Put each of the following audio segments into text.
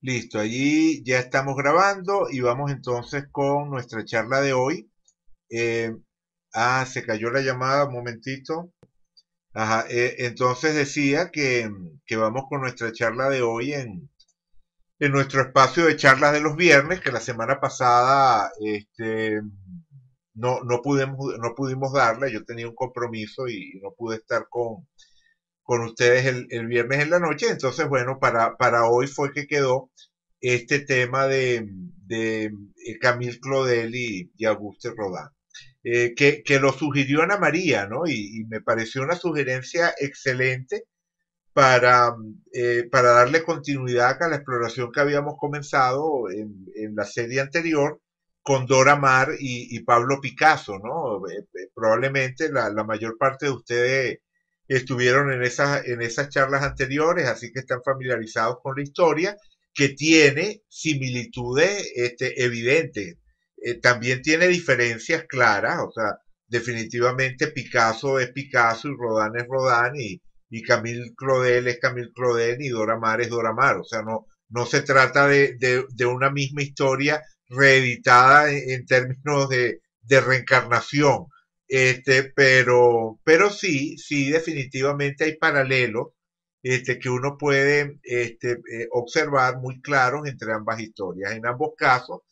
Listo, allí ya estamos grabando y vamos entonces con nuestra charla de hoy. Eh, ah, se cayó la llamada, un momentito. Ajá, eh, entonces decía que, vamos con nuestra charla de hoy en, en, nuestro espacio de charlas de los viernes, que la semana pasada este, no, no, pudimos, no pudimos darla, yo tenía un compromiso y no pude estar con, con ustedes el, viernes en la noche. Entonces, bueno, para, para hoy fue que quedó este tema de, de eh, Camille Claudel y, y Auguste Rodán, eh, que, que, lo sugirió Ana María, ¿no? Y, me pareció una sugerencia excelente para, eh, para darle continuidad a la exploración que habíamos comenzado en, la serie anterior con Dora Mar y, Pablo Picasso, ¿no? probablemente la, la mayor parte de ustedes estuvieron en esas, en esas charlas anteriores, así que están familiarizados con la historia, que tiene similitudes este, evidentes. Eh, también tiene diferencias claras, o sea, definitivamente Picasso es Picasso y Rodán es Rodán y, Camille Claudel es Camille Claudel y Dora Mar es Dora Mar. O sea, no, no se trata de, una misma historia reeditada en, términos de, de, reencarnación. Este, pero, pero sí, sí, definitivamente hay paralelos este, que uno puede este, eh, observar muy claros entre ambas historias. En ambos casos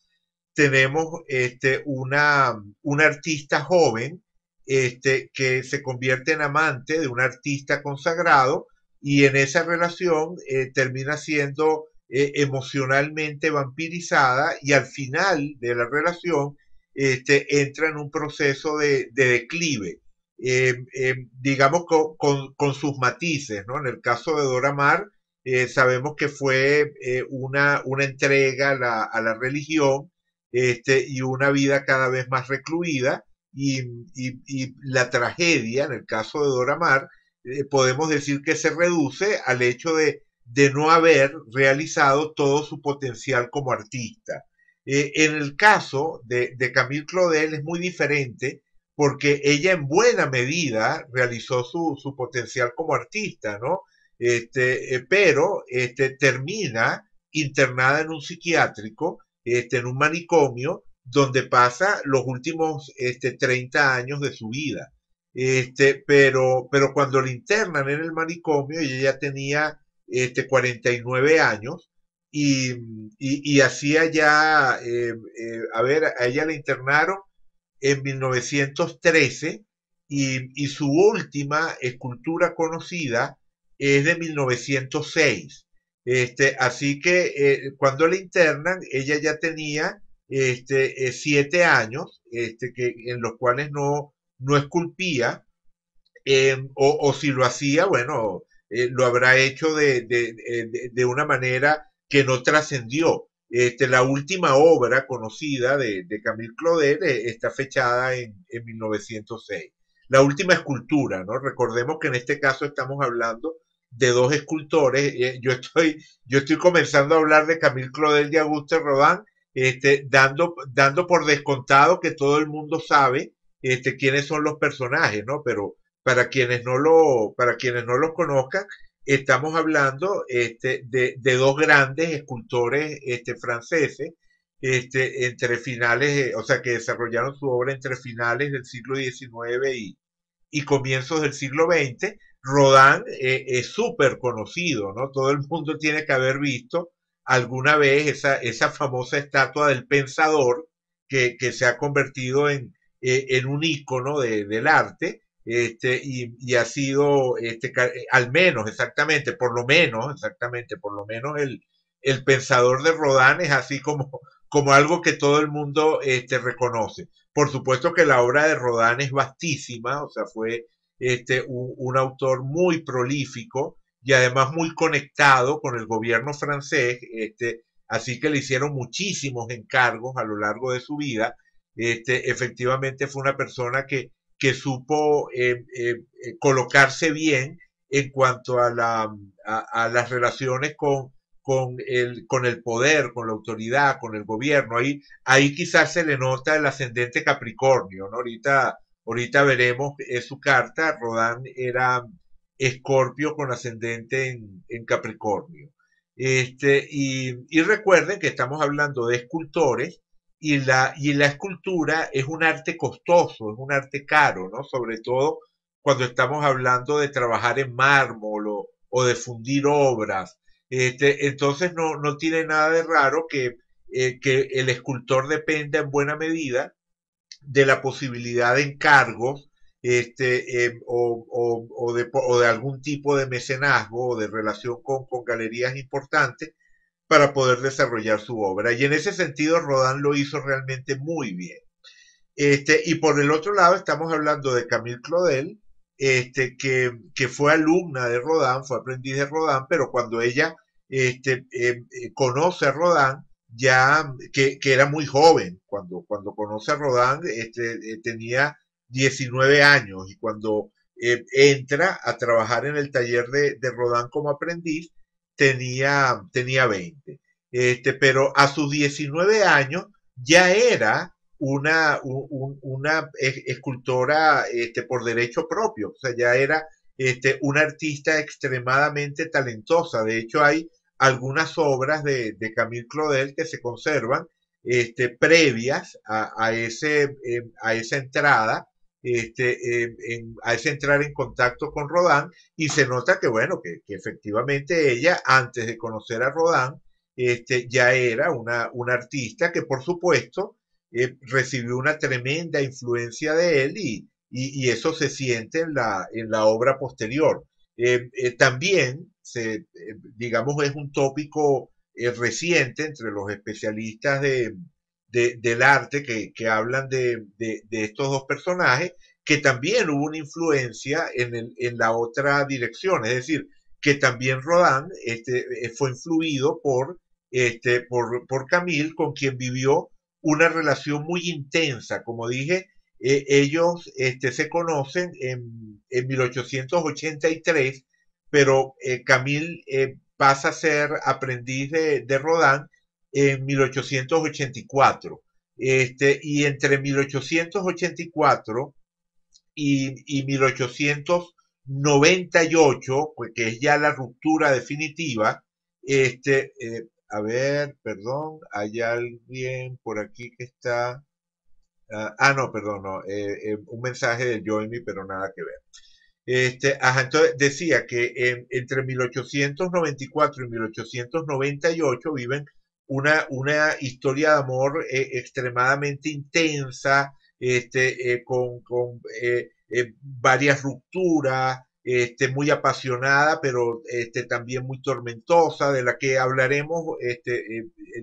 tenemos este, una, artista joven este, que se convierte en amante de un artista consagrado y en esa relación eh, termina siendo eh, emocionalmente vampirizada y al final de la relación este, entra en un proceso de, declive, eh, eh, digamos con, sus matices, En el caso de Dora Mar, eh, sabemos que fue una, entrega a la, religión este, y una vida cada vez más recluida, y, la tragedia, en el caso de Dora Maar, podemos decir que se reduce al hecho de no haber realizado todo su potencial como artista. Eh, en el caso de, Camille Claudel es muy diferente porque ella en buena medida realizó su, su potencial como artista, ¿no? Este, eh, pero este, termina internada en un psiquiátrico, este, en un manicomio, donde pasa los últimos este, 30 años de su vida. Este, pero, pero cuando la internan en el manicomio, ella ya tenía este, 49 años, y, hacía ya, eh, eh, a ver, a ella la internaron en 1913 y, su última escultura conocida es de 1906. Este, así que eh, cuando la internan, ella ya tenía este, siete años, este, que, en los cuales no, no esculpía, o, si lo hacía, bueno, lo habrá hecho de, de una manera que no trascendió. Este, la última obra conocida de, Camille Claudel eh, está fechada en, 1906. La última escultura, ¿no? Recordemos que en este caso estamos hablando de dos escultores. Eh, yo estoy, yo estoy comenzando a hablar de Camille Claudel y Auguste Rodin, este, dando, dando por descontado que todo el mundo sabe este, quiénes son los personajes, ¿no? Pero para quienes no lo, para quienes no los conozcan, estamos hablando este, de, dos grandes escultores este, franceses, este, entre finales, eh, o sea, que desarrollaron su obra entre finales del siglo XIX y, y comienzos del siglo XX. Rodin eh, es súper conocido, ¿no? Todo el mundo tiene que haber visto alguna vez esa, esa famosa estatua del pensador que, se ha convertido en, eh, un ícono del arte este, y, ha sido, este, eh, al menos, exactamente, por lo menos, exactamente, por lo menos el, el pensador de Rodán es así como, como algo que todo el mundo este, reconoce. Por supuesto que la obra de Rodán es vastísima, o sea, fue este, un, autor muy prolífico y además muy conectado con el gobierno francés, así que le hicieron muchísimos encargos a lo largo de su vida. Este, efectivamente fue una persona que que supo eh, eh, eh, colocarse bien en cuanto a, a, las relaciones con, el, poder, con la autoridad, con el gobierno. Ahí, ahí quizás se le nota el ascendente Capricornio, Ahorita, ahorita veremos su carta. Rodán era escorpio con ascendente en, Capricornio. Este, y, y, recuerden que estamos hablando de escultores y la, la escultura es un arte costoso, es un arte caro, ¿no? Sobre todo cuando estamos hablando de trabajar en mármol o, de fundir obras. Este, entonces no, tiene nada de raro eh, que, el escultor dependa en buena medida de la posibilidad de encargos este, em, o, de, algún tipo de mecenazgo o de relación con galerías importantes para poder desarrollar su obra. Y en ese sentido, Rodán lo hizo realmente muy bien. Este, y por el otro lado, estamos hablando de Camille Claudel, este, que, fue alumna de Rodán, fue aprendiz de Rodán, pero cuando ella este, em, eh, conoce a Rodán, ya que, era muy joven, cuando, cuando conoce a Rodán, este, eh, tenía 19 años y cuando eh, entra a trabajar en el taller de, de Rodán como aprendiz, tenía, tenía 20. Este, pero a sus 19 años ya era una, una escultora este, por derecho propio, o sea, ya era este, una artista extremadamente talentosa. De hecho, hay algunas obras de, de Camille Claudel que se conservan este, previas a, a, ese, eh, a esa entrada este, eh, ese entrar en contacto con Rodán y se nota que, bueno, que, efectivamente ella, antes de conocer a Rodán, este, ya era una, artista que, por supuesto, eh, recibió una tremenda influencia de él y, eso se siente en la, en la obra posterior. Eh, también, se, digamos, es un tópico reciente entre los especialistas de, del arte que, hablan de, estos dos personajes, que también hubo una influencia en, la otra dirección, es decir, que también Rodán este, eh, fue influido por, este, por, por Camille, con quien vivió una relación muy intensa. Como dije, eh, ellos este, se conocen en, 1883, pero eh, Camille pasa a ser aprendiz de, de Rodán en 1884. Este, y entre 1884 y, 1898, pues, que es ya la ruptura definitiva, este, eh, a ver, perdón, hay alguien por aquí que está... ah, ah no, perdón, no, eh, eh, un mensaje de Join pero nada que ver. Este, entonces decía que entre 1894 y 1898 viven una, historia de amor eh, extremadamente intensa, este, eh, con, eh, varias rupturas, este, muy apasionada, pero este, también muy tormentosa, de la que hablaremos este,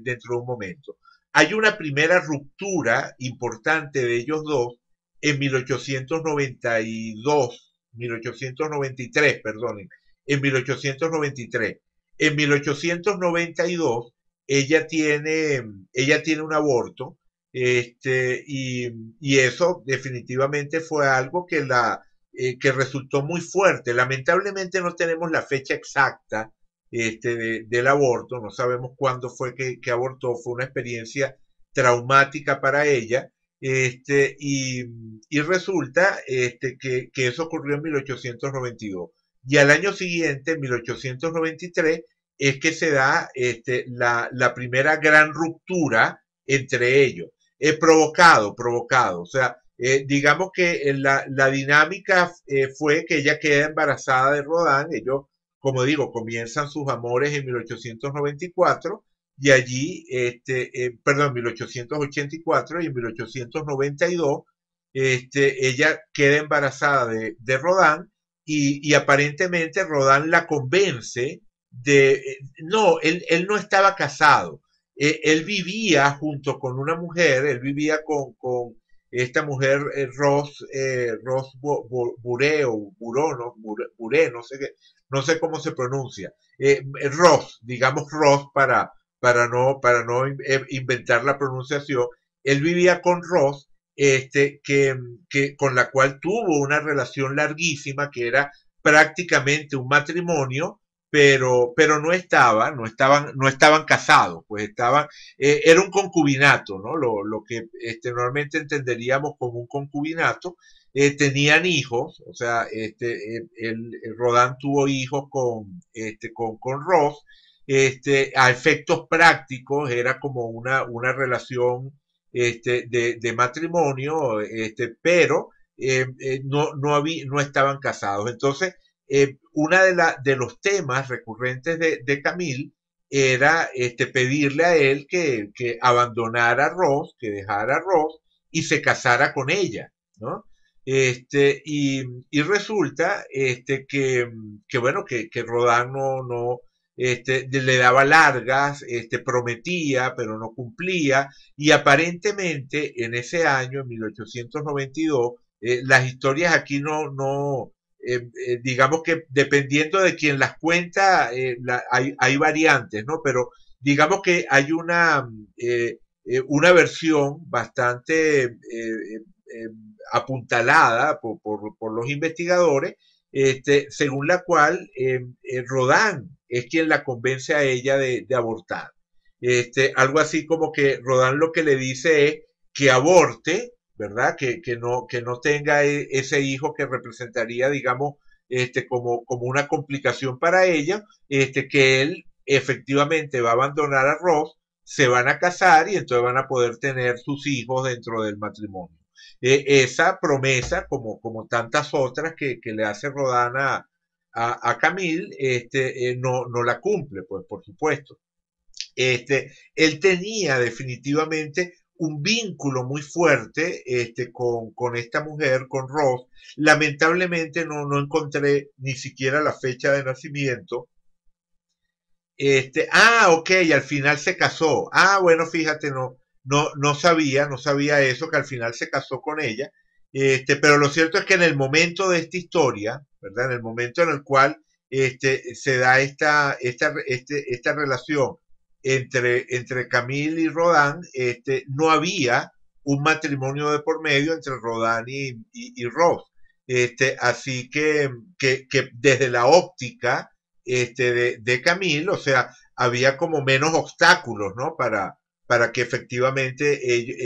dentro de un momento. Hay una primera ruptura importante de ellos dos en 1892, 1893, perdonen, en 1893. En 1892, ella tiene, mm, ella tiene un aborto, este, mm, y, eso definitivamente fue algo que la, eh, que resultó muy fuerte. Lamentablemente no tenemos la fecha exacta este, del aborto, no sabemos cuándo fue que, abortó, fue una experiencia traumática para ella, este, y, mm, resulta este, que, que, eso ocurrió en 1892. Y al año siguiente, en 1893, es que se da este, la, primera gran ruptura entre ellos. es provocado, provocado. O sea, eh, digamos que eh, la, dinámica eh, fue que ella queda embarazada de Rodán. Ellos, como digo, comienzan sus amores en 1894 y allí, este, perdón, 1884 y en 1892, este, ella queda embarazada de, de Rodán y, y aparentemente Rodán la convence de, eh, no, él, no estaba casado, e, él vivía junto con una mujer, él vivía con, esta mujer eh, Ross, eh, Ross Bureo, Burono, Bure, no sé, qué, no sé cómo se pronuncia, eh, Ross, digamos Ross para, para no, para no inventar la pronunciación, él vivía con Ross, este, que, que, con la cual tuvo una relación larguísima, que era prácticamente un matrimonio, pero, pero no estaban, no estaban, no estaban casados, pues estaban, eh, era un concubinato, ¿no? Lo, que este, normalmente entenderíamos como un concubinato. Eh, tenían hijos, o sea, este, el, Rodán tuvo hijos con, este, con, con Ross, este, a efectos prácticos era como una, una relación este, de, matrimonio, este, pero eh, no, no, no estaban casados. Entonces, eh, uno de, los temas recurrentes de, de Camille era este, pedirle a él que, abandonara a Ross, que dejara a Ross y se casara con ella, Este, y, resulta este, que, bueno, que, Rodán no, este, le daba largas, este, prometía, pero no cumplía, y aparentemente en ese año, en 1892, eh, las historias aquí no, eh, eh, digamos que dependiendo de quien las cuenta, eh, hay, variantes, ¿no? Pero digamos que hay una, una versión bastante apuntalada por, los investigadores, este, según la cual Rodán es quien la convence a ella de, abortar. Este, algo así como que Rodán lo que le dice es que aborte ¿verdad? Que, que, no, que no tenga e, ese hijo que representaría, digamos, este, como, como una complicación para ella, este, que él efectivamente va a abandonar a Ross, se van a casar y entonces van a poder tener sus hijos dentro del matrimonio. E, esa promesa, como, como tantas otras que, le hace Rodana a, Camille, este, eh, no, no la cumple, pues por supuesto. Este, él tenía definitivamente un vínculo muy fuerte este, con, con, esta mujer, con Ross. Lamentablemente no, no encontré ni siquiera la fecha de nacimiento. Este, ah, ok, al final se casó. Ah, bueno, fíjate, no, no, no sabía, no sabía eso, que al final se casó con ella. Este, pero lo cierto es que en el momento de esta historia, ¿verdad? En el momento en el cual este, se da esta, esta, este, esta relación entre, entre Camille y Rodán, este, no había un matrimonio de por medio entre Rodán y, y, Ross. Este, así que, desde la óptica este, de, de Camille, o sea, había como menos obstáculos, ¿no? Para, para que efectivamente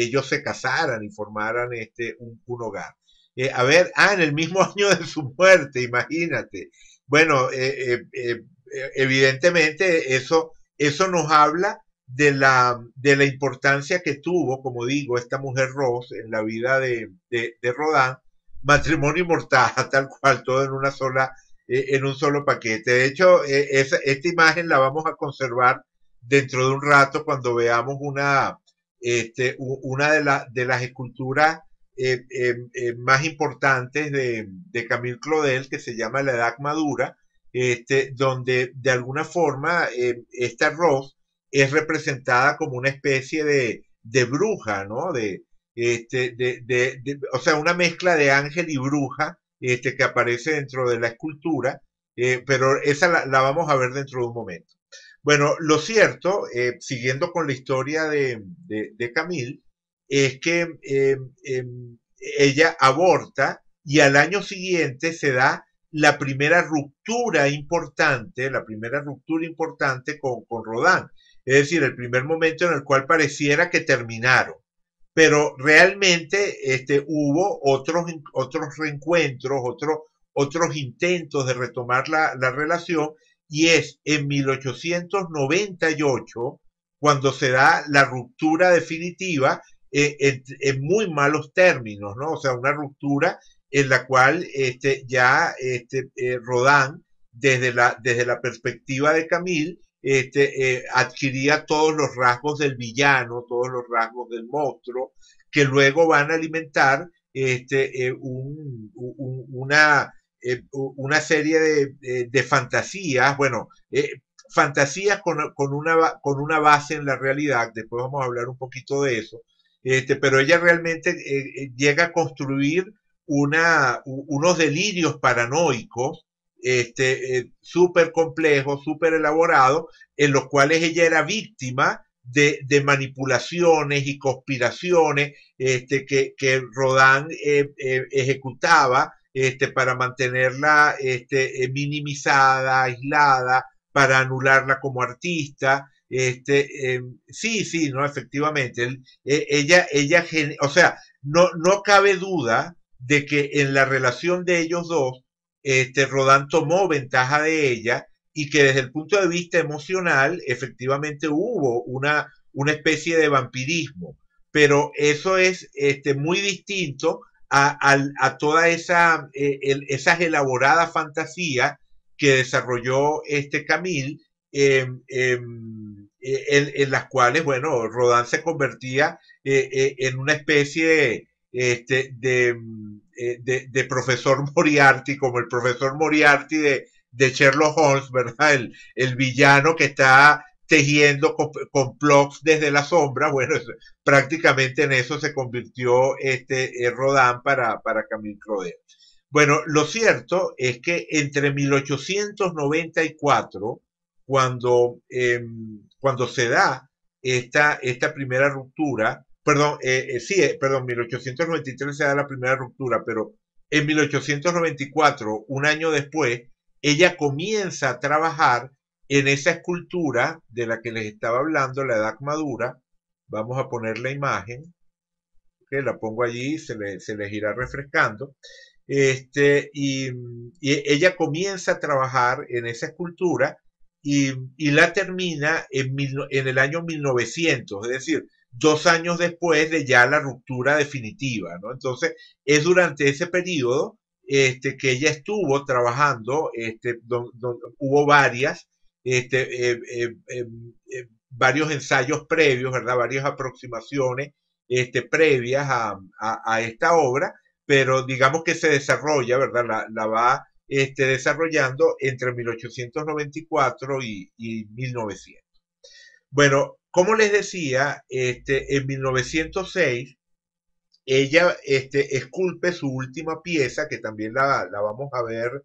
ellos, se casaran y formaran este, un, hogar. Eh, a ver, ah, en el mismo año de su muerte, imagínate. Bueno, eh, eh, evidentemente eso eso nos habla de la, de la importancia que tuvo, como digo, esta mujer Ross en la vida de, de, Rodán, matrimonio inmortal, tal cual, todo en una sola, eh, en un solo paquete. De hecho, e, esta imagen la vamos a conservar dentro de un rato cuando veamos una, este, una de, de las esculturas eh, em, em, más importantes de, de Camille Claudel, que se llama La Edad Madura, este, donde de alguna forma eh, esta es representada como una especie de, bruja, ¿no? Este, de, de, o sea, una mezcla de ángel y bruja este, que aparece dentro de la escultura, eh, pero esa la, vamos a ver dentro de un momento. Bueno, lo cierto, eh, siguiendo con la historia de, de Camille, es que em, ella aborta y al año siguiente se da la primera ruptura importante, la primera ruptura importante con, con Rodán. Es decir, el primer momento en el cual pareciera que terminaron. Pero realmente este, hubo otros, otros reencuentros, otros, otros intentos de retomar la, la relación, y es en 1898 cuando se da la ruptura definitiva eh, en, en, muy malos términos, ¿no? O sea, una ruptura en la cual este, ya este, eh, Rodán, desde la, desde la perspectiva de Camille, este, eh, adquiría todos los rasgos del villano, todos los rasgos del monstruo, que luego van a alimentar este, eh, una, una serie de, de fantasías, bueno, fantasías con, con, una, con una base en la realidad, después vamos a hablar un poquito de eso, este, pero ella realmente llega a construir una, unos delirios paranoicos este, eh, súper complejos, súper elaborados, en los cuales ella era víctima de, de manipulaciones y conspiraciones este, que, que Rodán eh, eh, ejecutaba este, para mantenerla este, minimizada, aislada, para anularla como artista. Este, em, sí, sí, no, efectivamente. E, ella, ella, o sea, no, no cabe duda de que en la relación de ellos dos, este, Rodán tomó ventaja de ella y que desde el punto de vista emocional efectivamente hubo una, una especie de vampirismo. Pero eso es este, muy distinto a, toda todas esa, eh, esas elaboradas fantasías que desarrolló este Camille, em, em, en, las cuales, bueno, Rodán se convertía eh, eh, en una especie de este, mm, eh, de, de, profesor Moriarty, como el profesor Moriarty de, de Sherlock Holmes, ¿verdad? El, el, villano que está tejiendo con complots desde la sombra, bueno, prácticamente en eso se convirtió este eh, Rodán para, para Camille Claudel. Bueno, lo cierto es que entre 1894, cuando, em, cuando se da esta, esta primera ruptura, perdón, eh, eh sí, eh, perdón, 1893 se da la primera ruptura, pero en 1894, un año después, ella comienza a trabajar en esa escultura de la que les estaba hablando, la edad madura. Vamos a poner la imagen, que la pongo allí, se, le, se les irá refrescando. Este, y, ella comienza a trabajar en esa escultura y, la termina en, en el año 1900, es decir, dos años después de ya la ruptura definitiva, ¿no? Entonces, es durante ese periodo este, que ella estuvo trabajando, este, hubo varias, este, eh, eh, eh, varios ensayos previos, ¿verdad? Varias aproximaciones este, previas a, esta obra, pero digamos que se desarrolla, ¿verdad? La, va este, desarrollando entre 1894 y, y 1900. Bueno, como les decía, este, en 1906 ella este, esculpe su última pieza, que también la, vamos a ver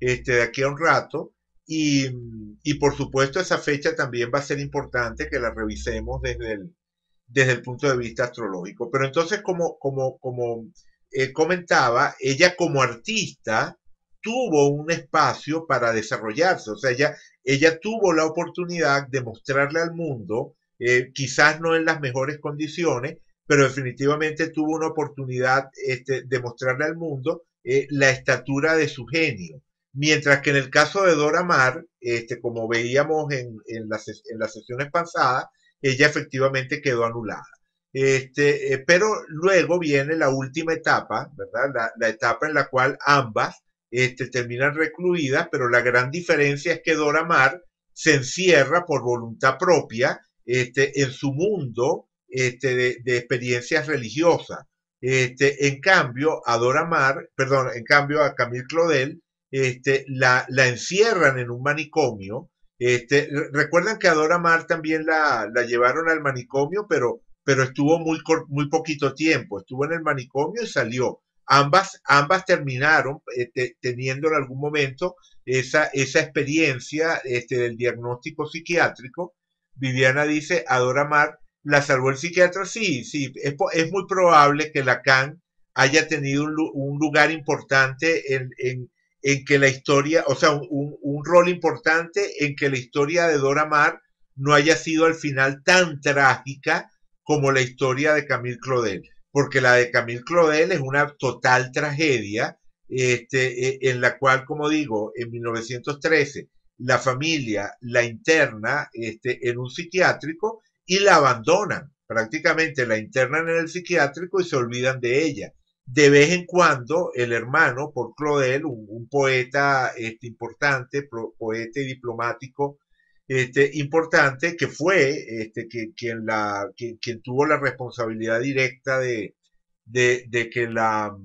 este, de aquí a un rato, y, por supuesto esa fecha también va a ser importante que la revisemos desde el, desde el punto de vista astrológico. Pero entonces, como, como, como eh, comentaba, ella como artista tuvo un espacio para desarrollarse, o sea, ella, ella tuvo la oportunidad de mostrarle al mundo eh, quizás no en las mejores condiciones, pero definitivamente tuvo una oportunidad este, de mostrarle al mundo eh, la estatura de su genio. Mientras que en el caso de Dora mar este, como veíamos en, las, sesiones pasadas, ella efectivamente quedó anulada. Este, eh, pero luego viene la última etapa, ¿verdad? La, etapa en la cual ambas terminan recluidas, pero la gran diferencia es que Dora mar se encierra por voluntad propia este, en su mundo este, de, experiencias religiosas. Este, en cambio, a Dora Mar, perdón, en cambio a Camille Claudel, este, la, encierran en un manicomio. Este, recuerdan que a Dora Mar también la, llevaron al manicomio, pero, estuvo muy, poquito tiempo. Estuvo en el manicomio y salió. Ambas, terminaron este, teniendo en algún momento esa, esa experiencia este, del diagnóstico psiquiátrico Viviana dice, adora Mar, la salvó el psiquiatra, sí, sí, es, muy probable que Lacan haya tenido un, lugar importante en, que la historia, o sea, un, rol importante en que la historia de Dora Mar no haya sido al final tan trágica como la historia de Camille Claudel, porque la de Camille Claudel es una total tragedia, este, e, en la cual, como digo, en 1913 la familia la interna este, en un psiquiátrico y la abandonan. Prácticamente la internan en el psiquiátrico y se olvidan de ella. De vez en cuando, el hermano, por Claudel, un, poeta este, importante, poeta y diplomático este, importante, que fue este, que, quien, la, tuvo la responsabilidad directa de, que la,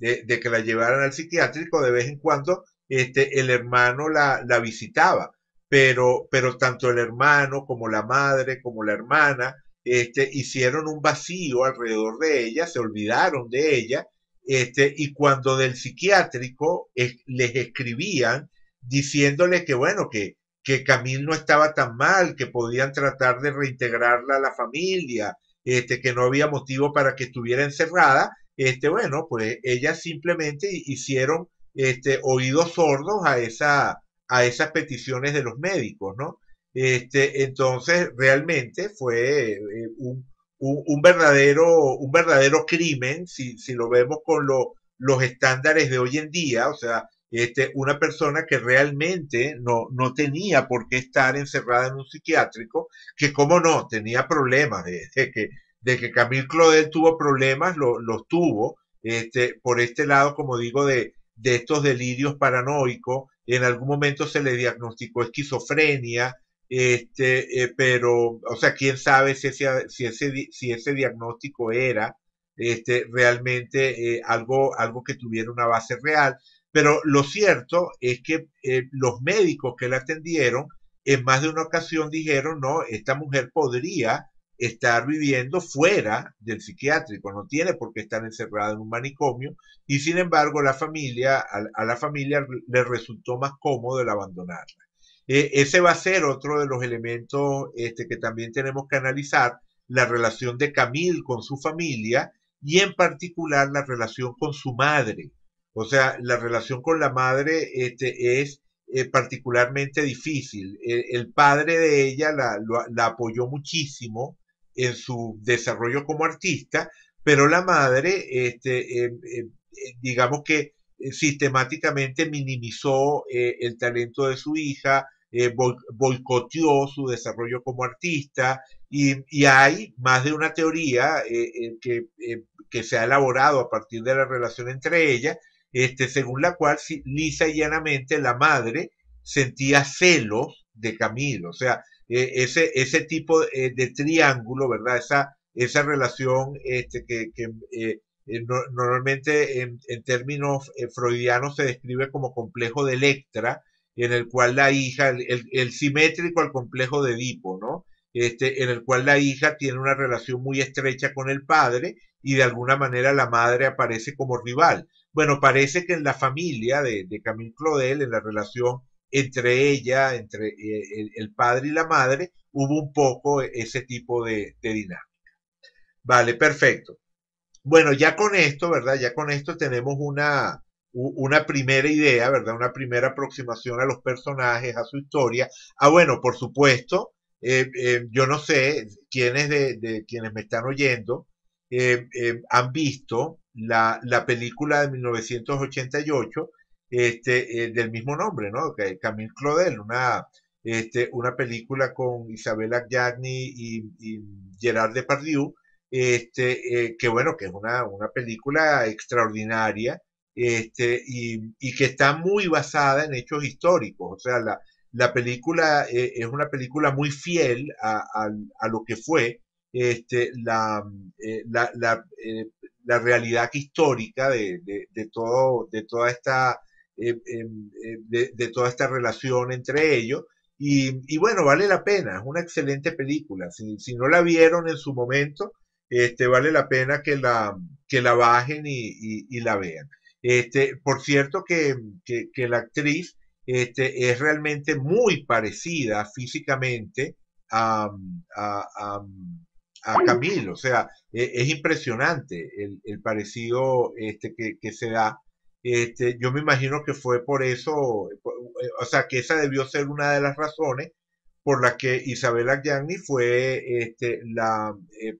de, que la llevaran al psiquiátrico, de vez en cuando este, el hermano la, la visitaba, pero, pero tanto el hermano como la madre, como la hermana, este, hicieron un vacío alrededor de ella, se olvidaron de ella, este, y cuando del psiquiátrico les escribían diciéndole que bueno, que, que Camil no estaba tan mal, que podían tratar de reintegrarla a la familia, este, que no había motivo para que estuviera encerrada, este, bueno, pues ellas simplemente hicieron este, oídos sordos a, esa, a esas peticiones de los médicos, ¿no? Este, entonces, realmente fue eh, un, verdadero, un verdadero crimen, si, lo vemos con los estándares de hoy en día, o sea, este, una persona que realmente no, no, tenía por qué estar encerrada en un psiquiátrico, que como no, tenía problemas, de, que, de que Camille Claudel tuvo problemas, los tuvo, este, por este lado, como digo, de, de estos delirios paranoicos. En algún momento se le diagnosticó esquizofrenia, este, eh, pero, o sea, quién sabe si ese, si ese, si ese diagnóstico era este, realmente eh, algo, algo que tuviera una base real. Pero lo cierto es que eh, los médicos que la atendieron en más de una ocasión dijeron, no, esta mujer podría estar viviendo fuera del psiquiátrico, no tiene por qué estar encerrada en un manicomio y sin embargo la familia, a, la familia le resultó más cómodo el abandonarla. E, ese va a ser otro de los elementos este, que también tenemos que analizar, la relación de Camille con su familia y en particular la relación con su madre. O sea, la relación con la madre este, es eh, particularmente difícil. E, el, padre de ella la apoyó muchísimo en su desarrollo como artista, pero la madre, este, em, em, eh, digamos que eh, sistemáticamente minimizó eh, el talento de su hija, boicoteó su desarrollo como artista y, hay más de una teoría que, se ha elaborado a partir de la relación entre ellas, este, según la cual lisa y llanamente la madre sentía celos de Camilo, o sea, eh, ese, ese tipo eh, de triángulo, ¿verdad? Esa, esa relación este, que, eh, normalmente en, términos freudianos se describe como complejo de Electra, en el cual la hija, el, simétrico al complejo de Edipo, ¿no? Este, en el cual la hija tiene una relación muy estrecha con el padre y de alguna manera la madre aparece como rival. Bueno, parece que en la familia de, de Camille Claudel, en la relación entre ella, entre eh, el, padre y la madre, hubo un poco ese tipo de, dinámica. Vale, perfecto. Bueno, ya con esto, ¿verdad? Ya con esto tenemos una, una primera idea, ¿verdad? Una primera aproximación a los personajes, a su historia. Ah, bueno, por supuesto, eh, eh, yo no sé quiénes de, quienes me están oyendo han visto la, la, película de 1988 este, eh, del mismo nombre, ¿no? Camille Claudel, una, este, una película con Isabella Gianni y, Gerard Depardieu, este, eh, que bueno, que es una, película extraordinaria este, y, que está muy basada en hechos históricos. O sea, la, película eh, es una película muy fiel a, lo que fue este, la, la, realidad histórica de, todo, de toda esta eh, eh, eh, de, toda esta relación entre ellos. Y, bueno, vale la pena, es una excelente película. Si, no la vieron en su momento, este, vale la pena que la, que la bajen y, la vean. Este, por cierto que, la actriz este, es realmente muy parecida físicamente a, Camilo. O sea, e, es, impresionante el, parecido que, se da este, yo me imagino que fue por eso, eh, eh, o sea, que esa debió ser una de las razones por las que Isabela Gianni fue este, la... Eh,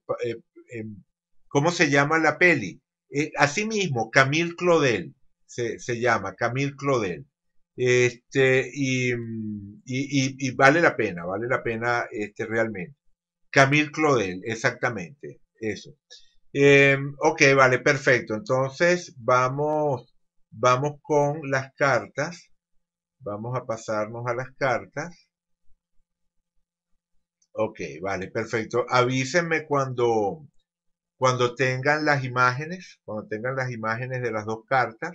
em, ¿Cómo se llama la peli? asimismo, Camille Claudel se, llama, Camille Claudel. Este, mm, y, y, y, vale la pena, vale la pena este, realmente. Camille Claudel, exactamente, eso. Em, ok, vale, perfecto. Entonces, vamos Vamos con las cartas. Vamos a pasarnos a las cartas. Ok, vale, perfecto. Avísenme cuando, cuando tengan las imágenes, cuando tengan las imágenes de las dos cartas.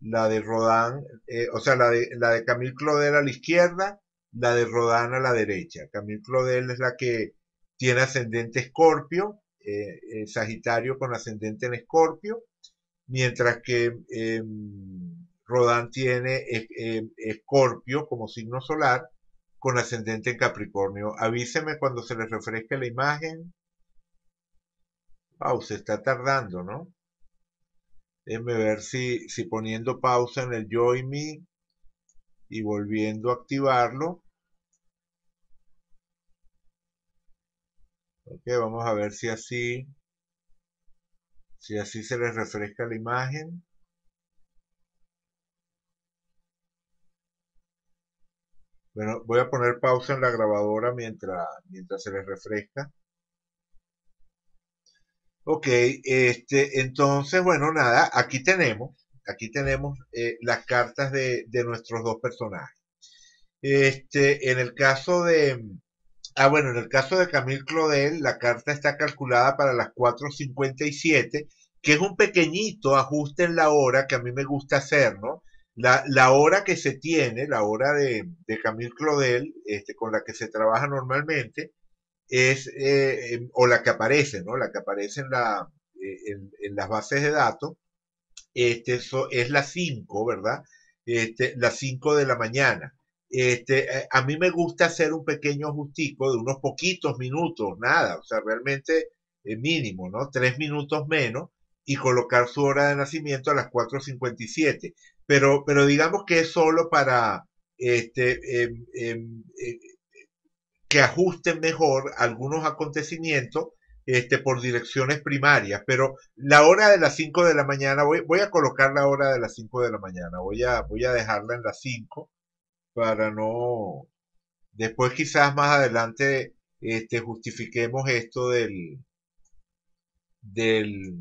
La de Rodán, eh, o sea, la de, Camille Claudel a la izquierda, la de Rodán a la derecha. Camille Claudel es la que tiene ascendente escorpio, eh, eh, Sagitario con ascendente en escorpio mientras que eh, Rodán tiene em, Escorpio como signo solar con ascendente en Capricornio. Avíseme cuando se le refresque la imagen. pausa se está tardando, ¿no? Déjenme ver si, si poniendo pausa en el Join Me y volviendo a activarlo. Ok, vamos a ver si así si así se les refresca la imagen. Bueno, voy a poner pausa en la grabadora mientras, mientras se les refresca. Ok, este, entonces, bueno, nada, aquí tenemos, aquí tenemos eh, las cartas de, de, nuestros dos personajes. Este, en el caso de, Ah, bueno, en el caso de Camille Claudel, la carta está calculada para las 4.57, que es un pequeñito ajuste en la hora que a mí me gusta hacer, ¿no? La, hora que se tiene, la hora de, Camille Claudel, este, con la que se trabaja normalmente, es, eh, em, o la que aparece, ¿no? La que aparece en, la, eh, en, las bases de datos, este, eso es las 5, ¿verdad? Este, las 5 de la mañana. Este, eh, a mí me gusta hacer un pequeño ajustico de unos poquitos minutos, nada, o sea, realmente eh, mínimo, ¿no? Tres minutos menos y colocar su hora de nacimiento a las 4.57. Pero, pero digamos que es solo para este, em, em, eh, que ajusten mejor algunos acontecimientos este, por direcciones primarias. Pero la hora de las 5 de la mañana, voy, voy a colocar la hora de las 5 de la mañana, voy a, voy a dejarla en las 5 para no, después quizás más adelante este, justifiquemos esto del, del,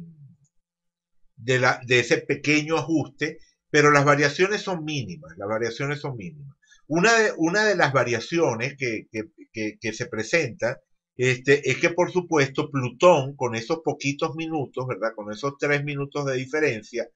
de, la, de ese pequeño ajuste, pero las variaciones son mínimas, las variaciones son mínimas. Una de, una de las variaciones que, se presenta este, es que por supuesto Plutón, con esos poquitos minutos, ¿verdad? Con esos tres minutos de diferencia,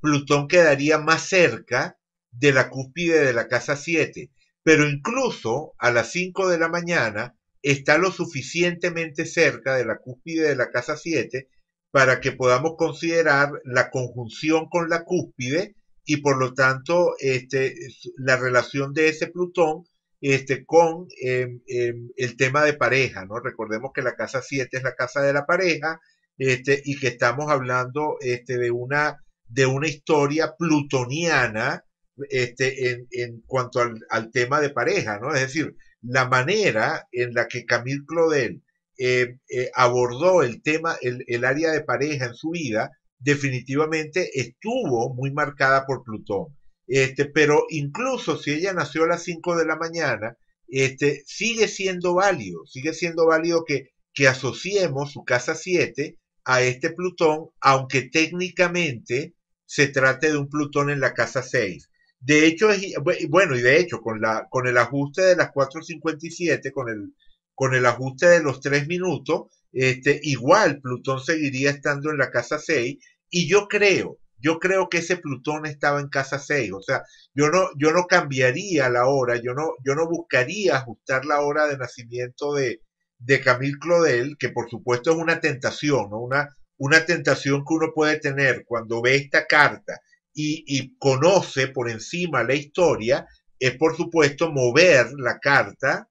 Plutón quedaría más cerca de la cúspide de la casa 7, pero incluso a las 5 de la mañana está lo suficientemente cerca de la cúspide de la casa 7 para que podamos considerar la conjunción con la cúspide y por lo tanto este, la relación de ese Plutón este, con em, em, el tema de pareja. ¿no? Recordemos que la casa 7 es la casa de la pareja este, y que estamos hablando este, de, una, de una historia plutoniana este, en, cuanto al, tema de pareja, ¿no? Es decir, la manera en la que Camille Claudel eh, eh, abordó el tema, el, área de pareja en su vida, definitivamente estuvo muy marcada por Plutón. Este, pero incluso si ella nació a las 5 de la mañana, este, sigue siendo válido, sigue siendo válido que, que asociemos su casa 7 a este Plutón, aunque técnicamente se trate de un Plutón en la casa 6. De hecho, es, bueno, y de hecho, con, la, con el ajuste de las 4.57, con el, con el ajuste de los 3 minutos, este, igual Plutón seguiría estando en la casa 6 y yo creo, yo creo que ese Plutón estaba en casa 6, o sea, yo no, yo no cambiaría la hora, yo no, yo no buscaría ajustar la hora de nacimiento de, de Camille Claudel, que por supuesto es una tentación, ¿no? una, una tentación que uno puede tener cuando ve esta carta y, conoce por encima la historia, es por supuesto mover la carta,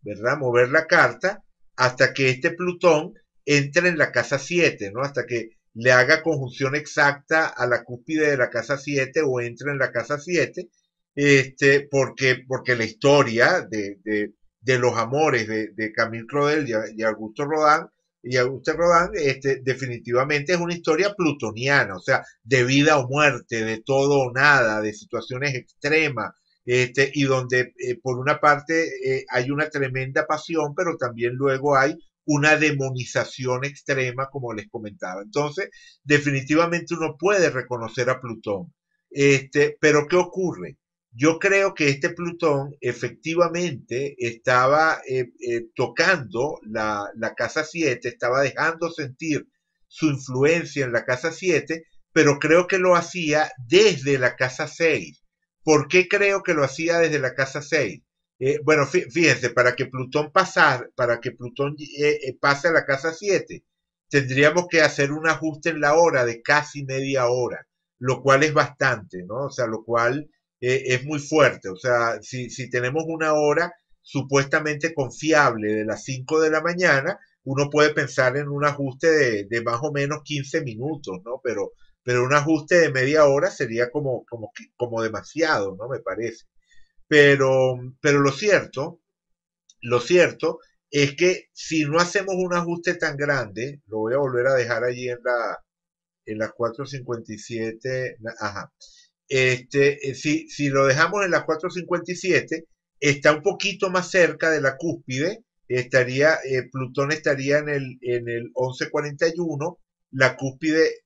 ¿verdad? Mover la carta hasta que este Plutón entre en la casa 7, ¿no? Hasta que le haga conjunción exacta a la cúspide de la casa 7 o entre en la casa 7, este, porque, porque la historia de, de, los amores de, de Camille Claudel y, y Augusto Rodán y usted Rodán, este, definitivamente es una historia plutoniana, o sea, de vida o muerte, de todo o nada, de situaciones extremas, este, y donde eh, por una parte eh, hay una tremenda pasión, pero también luego hay una demonización extrema, como les comentaba. Entonces, definitivamente uno puede reconocer a Plutón. Este, pero ¿qué ocurre? Yo creo que este Plutón efectivamente estaba eh, eh, tocando la, casa 7, estaba dejando sentir su influencia en la casa 7, pero creo que lo hacía desde la casa 6. ¿Por qué creo que lo hacía desde la casa 6? Eh, bueno, fíjense, para que Plutón pasar, para que Plutón pase a la casa 7, tendríamos que hacer un ajuste en la hora de casi media hora, lo cual es bastante, ¿no? O sea, lo cual eh, es muy fuerte. O sea, si, tenemos una hora supuestamente confiable de las 5 de la mañana, uno puede pensar en un ajuste de, de, más o menos 15 minutos, ¿no? Pero, pero un ajuste de media hora sería como, como, como demasiado, ¿no? Me parece. Pero, pero lo cierto, lo cierto es que si no hacemos un ajuste tan grande, lo voy a volver a dejar allí en la, en las 4.57, ajá. Este, eh, si, si lo dejamos en las 457, está un poquito más cerca de la cúspide, estaría, eh, Plutón estaría en el, en el 1141, la cúspide,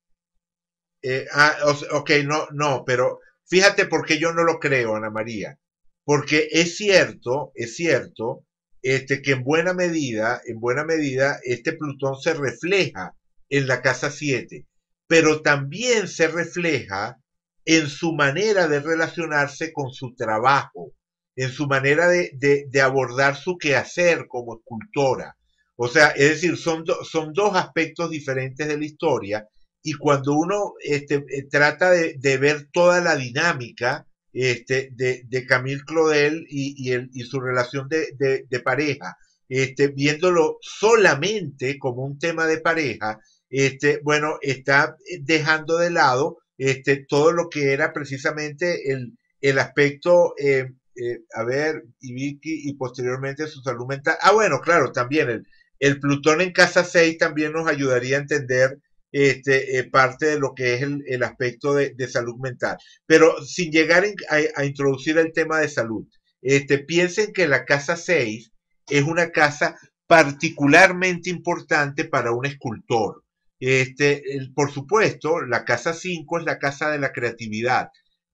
eh, ah, ok, no, no, pero fíjate porque yo no lo creo, Ana María, porque es cierto, es cierto, este, que en buena medida, en buena medida, este Plutón se refleja en la casa 7, pero también se refleja en su manera de relacionarse con su trabajo, en su manera de, abordar su quehacer como escultora. O sea, es decir, son, son dos aspectos diferentes de la historia y cuando uno este, eh, trata de, ver toda la dinámica este, de, de Camille Claudel y, y su relación de, de, pareja, este, viéndolo solamente como un tema de pareja, este, bueno, está dejando de lado este, todo lo que era precisamente el, aspecto, eh, eh, a ver, Vicky y posteriormente su salud mental. Ah, bueno, claro, también el, Plutón en casa 6 también nos ayudaría a entender este, eh, parte de lo que es el, aspecto de, salud mental. Pero sin llegar a, introducir el tema de salud, este, piensen que la casa 6 es una casa particularmente importante para un escultor. Este, por supuesto, la casa 5 es la casa de la creatividad,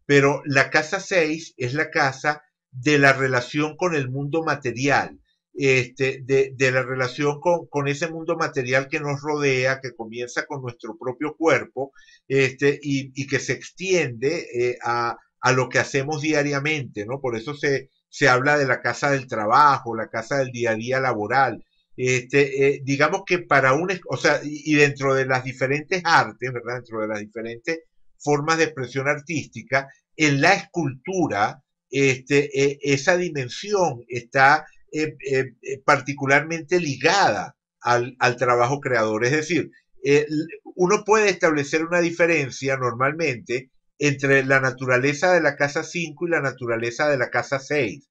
pero la casa 6 es la casa de la relación con el mundo material, este, de, la relación con, ese mundo material que nos rodea, que comienza con nuestro propio cuerpo este, y, que se extiende eh, a, lo que hacemos diariamente, ¿no? Por eso se habla de la casa del trabajo, la casa del día a día laboral, este, eh, digamos que para un, o sea, y, dentro de las diferentes artes, ¿verdad? Dentro de las diferentes formas de expresión artística, en la escultura, este, eh, esa dimensión está eh, particularmente ligada al, al, trabajo creador. Es decir, uno puede establecer una diferencia normalmente entre la naturaleza de la casa 5 y la naturaleza de la casa 6.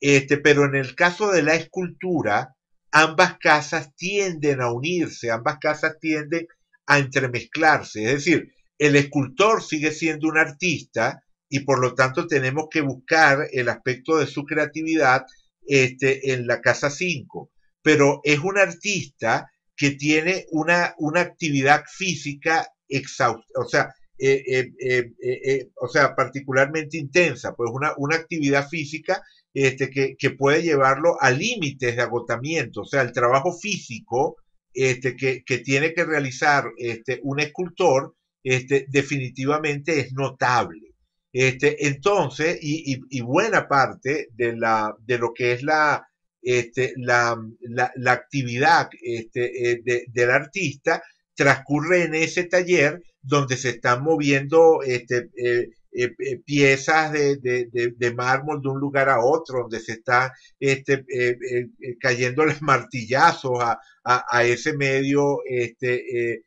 Este, pero en el caso de la escultura, ambas casas tienden a unirse, ambas casas tienden a entremezclarse. Es decir, el escultor sigue siendo un artista y por lo tanto tenemos que buscar el aspecto de su creatividad este, en la casa 5, pero es un artista que tiene una, una actividad física exhaustiva, o sea, eh, eh, eh, o sea, particularmente intensa, pues una, una actividad física este, que, puede llevarlo a límites de agotamiento, o sea, el trabajo físico este, que, tiene que realizar este, un escultor definitivamente es notable. entonces, y, buena parte de, lo que es la, actividad eh, del artista transcurre en ese taller donde se están moviendo este, eh, eh, eh, piezas de, mármol de un lugar a otro, donde se está este, eh, cayendo los martillazos a, a, ese medio este,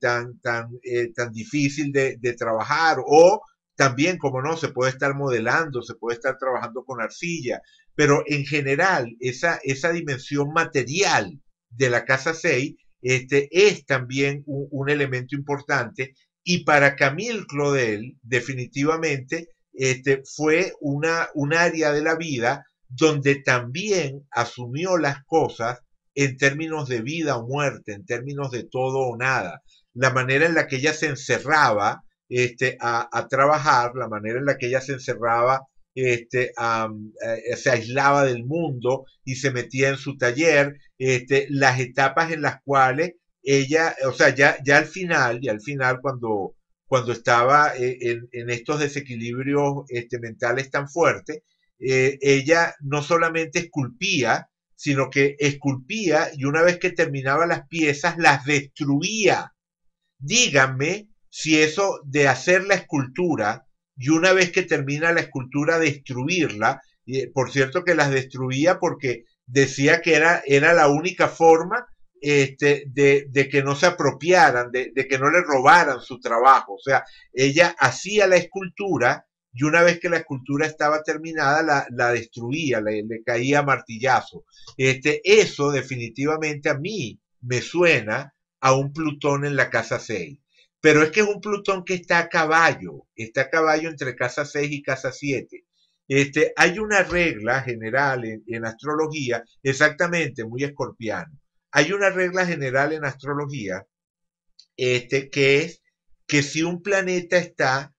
tan, tan, tan difícil de, trabajar. O también, como no, se puede estar modelando, se puede estar trabajando con arcilla. Pero en general, esa, esa dimensión material de la casa 6 este, es también un elemento importante y para Camille Claudel, definitivamente, este, fue una, un área de la vida donde también asumió las cosas en términos de vida o muerte, en términos de todo o nada. La manera en la que ella se encerraba este, a, trabajar, la manera en la que ella se encerraba, este, a, eh, se aislaba del mundo y se metía en su taller, este, las etapas en las cuales ella, o sea, ya, ya al final, y al final cuando, cuando estaba eh, en, en estos desequilibrios este, mentales tan fuertes, eh, ella no solamente esculpía, sino que esculpía y una vez que terminaba las piezas, las destruía. Díganme si eso de hacer la escultura y una vez que termina la escultura, destruirla, eh, por cierto que las destruía porque decía que era, era la única forma este, de, que no se apropiaran, de, que no le robaran su trabajo. O sea, ella hacía la escultura y una vez que la escultura estaba terminada, la, destruía, le, caía martillazo. Este, eso definitivamente a mí me suena a un Plutón en la casa 6. Pero es que es un Plutón que está a caballo, está a caballo entre casa 6 y casa 7. Este, hay una regla general en, en astrología, exactamente, muy escorpiano hay una regla general en astrología este, que es que si un planeta está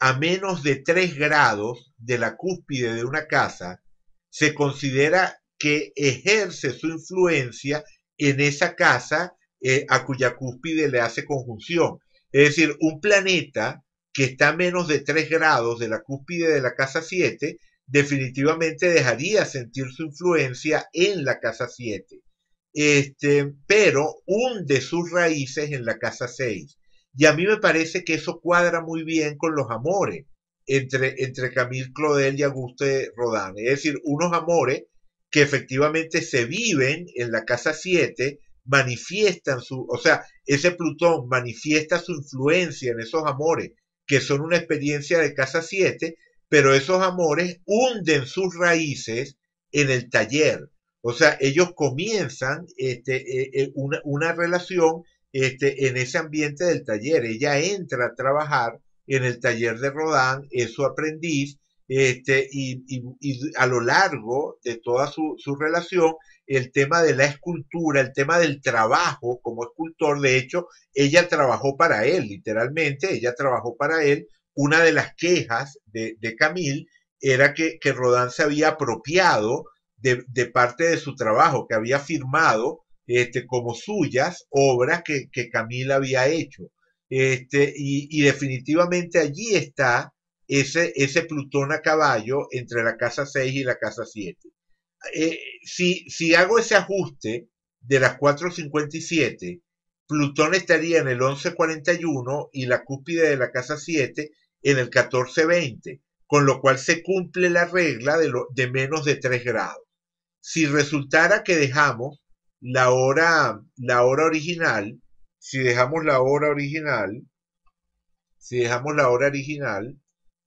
a menos de 3 grados de la cúspide de una casa, se considera que ejerce su influencia en esa casa eh, a cuya cúspide le hace conjunción. Es decir, un planeta que está a menos de 3 grados de la cúspide de la casa 7, definitivamente dejaría sentir su influencia en la casa 7 este, pero hunde sus raíces en la casa 6. Y a mí me parece que eso cuadra muy bien con los amores entre, entre Camille Clodel y Auguste Rodán. Es decir, unos amores que efectivamente se viven en la casa 7, manifiestan su, o sea, ese Plutón manifiesta su influencia en esos amores, que son una experiencia de casa 7, pero esos amores hunden sus raíces en el taller, o sea, ellos comienzan este, eh, eh, una, relación este, en ese ambiente del taller. Ella entra a trabajar en el taller de Rodán, es su aprendiz, este, y, a lo largo de toda su, relación, el tema de la escultura, el tema del trabajo como escultor, de hecho, ella trabajó para él, literalmente, ella trabajó para él. Una de las quejas de, Camille era que, que Rodán se había apropiado de, parte de su trabajo, que había firmado este, como suyas obras que, Camila había hecho. Este, y, definitivamente allí está ese, ese Plutón a caballo entre la casa 6 y la casa 7. Eh, si, si hago ese ajuste de las 457, Plutón estaría en el 1141 y la cúspide de la casa 7 en el 1420, con lo cual se cumple la regla de, lo, de menos de 3 grados si resultara que dejamos la hora, la hora original, si dejamos la hora original, si dejamos la hora original,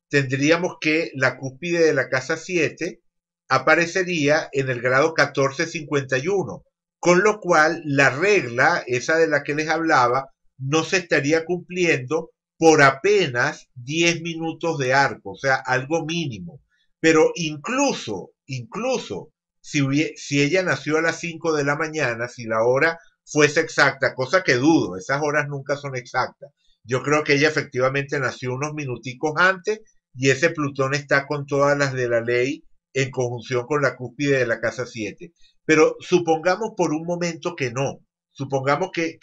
tendríamos que la cúspide de la casa 7 aparecería en el grado 1451, con lo cual la regla, esa de la que les hablaba, no se estaría cumpliendo por apenas 10 minutos de arco, o sea, algo mínimo. Pero incluso, incluso si, ella nació a las 5 de la mañana, si la hora fuese exacta, cosa que dudo, esas horas nunca son exactas. Yo creo que ella efectivamente nació unos minuticos antes y ese Plutón está con todas las de la ley en conjunción con la cúspide de la casa 7. Pero supongamos por un momento que no, supongamos que,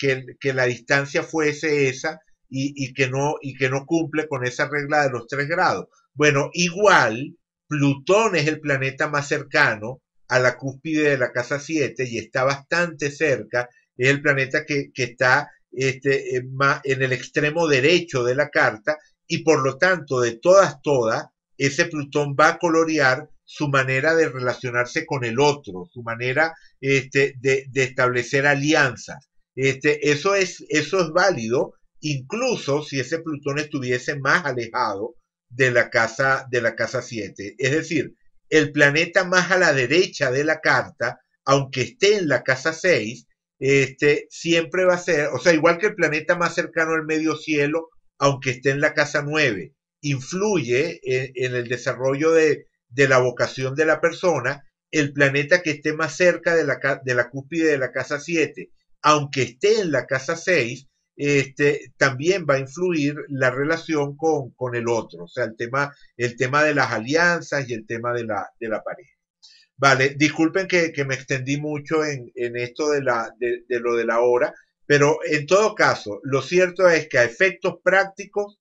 la distancia fuese esa y, que no, y que no cumple con esa regla de los tres grados. Bueno, igual, Plutón es el planeta más cercano a la cúspide de la casa 7 y está bastante cerca, es el planeta que, está este, en, eh, en el extremo derecho de la carta y por lo tanto de todas, todas, ese Plutón va a colorear su manera de relacionarse con el otro, su manera este, de, establecer alianzas. Este, eso, es, eso es válido incluso si ese Plutón estuviese más alejado de la casa de la casa 7. Es decir, el planeta más a la derecha de la carta, aunque esté en la casa 6, este, siempre va a ser, o sea, igual que el planeta más cercano al medio cielo, aunque esté en la casa 9, influye en, el desarrollo de, la vocación de la persona, el planeta que esté más cerca de la, de la cúspide de la casa 7, aunque esté en la casa 6, este, también va a influir la relación con, el otro, o sea, el tema, el tema de las alianzas y el tema de la, pareja. Vale, disculpen que, me extendí mucho en, esto de, la, lo de la hora, pero en todo caso, lo cierto es que a efectos prácticos,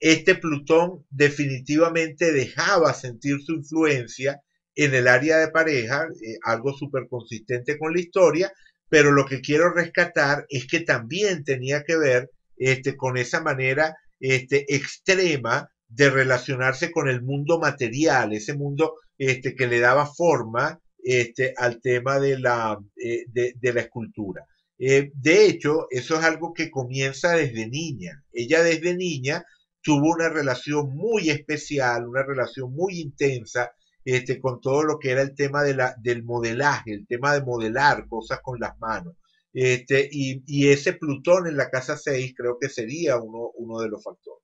este Plutón definitivamente dejaba sentir su influencia en el área de pareja, eh, algo súper consistente con la historia, pero lo que quiero rescatar es que también tenía que ver este, con esa manera este, extrema de relacionarse con el mundo material, ese mundo este, que le daba forma este, al tema de la, eh, escultura. Eh, de hecho, eso es algo que comienza desde niña. Ella desde niña tuvo una relación muy especial, una relación muy intensa este, con todo lo que era el tema del modelaje, el tema de modelar cosas con las manos. Este, y, ese Plutón en la casa 6 creo que sería uno, uno de los factores.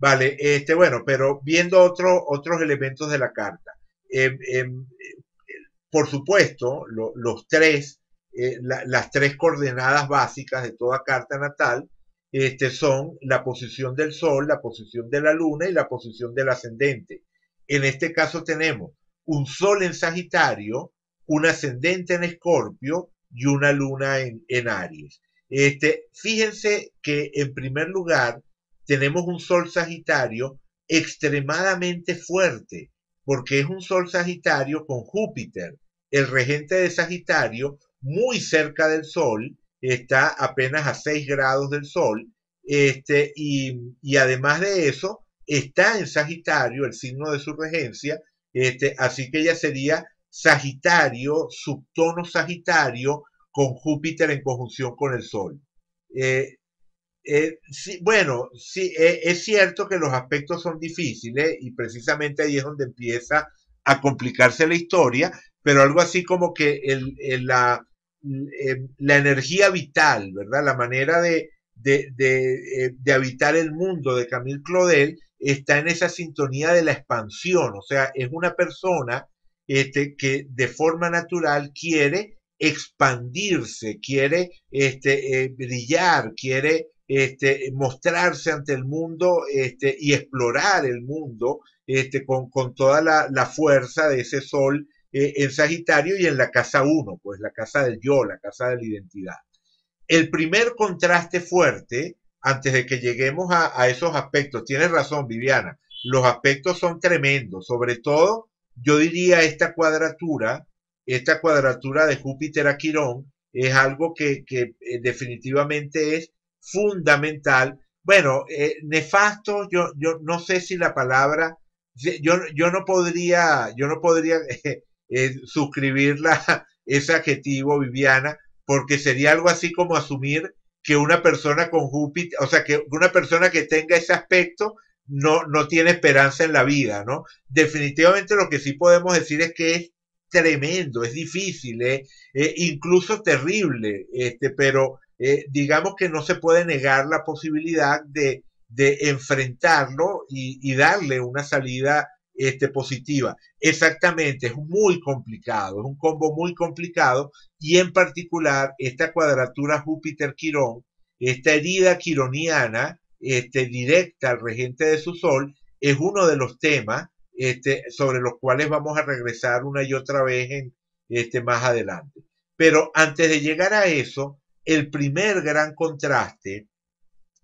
Vale, este, bueno, pero viendo otros elementos de la carta. Em, em, por supuesto, los tres, eh, las tres coordenadas básicas de toda carta natal este, son la posición del Sol, la posición de la Luna y la posición del ascendente. En este caso tenemos un sol en Sagitario, un ascendente en Escorpio y una luna en, Aries. Este, fíjense que en primer lugar tenemos un sol Sagitario extremadamente fuerte, porque es un sol Sagitario con Júpiter, el regente de Sagitario, muy cerca del sol, está apenas a 6 grados del sol, este, y, y además de eso, está en Sagitario, el signo de su regencia, este, así que ella sería Sagitario, subtono Sagitario, con Júpiter en conjunción con el Sol. Eh, eh, sí, bueno, sí, eh, es cierto que los aspectos son difíciles y precisamente ahí es donde empieza a complicarse la historia, pero algo así como que la, energía vital, ¿verdad? La manera de, de habitar el mundo de Camille Claudel está en esa sintonía de la expansión, o sea, es una persona este, que de forma natural quiere expandirse, quiere este, eh, brillar, quiere este, mostrarse ante el mundo este, y explorar el mundo este, con, toda la, fuerza de ese sol eh, en Sagitario y en la casa 1, pues la casa del yo, la casa de la identidad. El primer contraste fuerte antes de que lleguemos a, esos aspectos, tienes razón, Viviana, los aspectos son tremendos, sobre todo yo diría esta cuadratura, esta cuadratura de Júpiter a Quirón, es algo que, eh, definitivamente es fundamental. Bueno, eh, nefasto, yo, yo no sé si la palabra, yo, yo no podría, yo no podría eh, eh ese adjetivo, Viviana, porque sería algo así como asumir que una persona con Júpiter, o sea, que una persona que tenga ese aspecto no, no tiene esperanza en la vida, ¿no? Definitivamente lo que sí podemos decir es que es tremendo, es difícil, ¿eh? Eh, incluso terrible, este, pero eh, digamos que no se puede negar la posibilidad de, de enfrentarlo y, y darle una salida este, positiva. Exactamente, es muy complicado, es un combo muy complicado y en particular esta cuadratura Júpiter-Quirón, esta herida quironiana este, directa al regente de su sol, es uno de los temas este, sobre los cuales vamos a regresar una y otra vez en, este, más adelante. Pero antes de llegar a eso, el primer gran contraste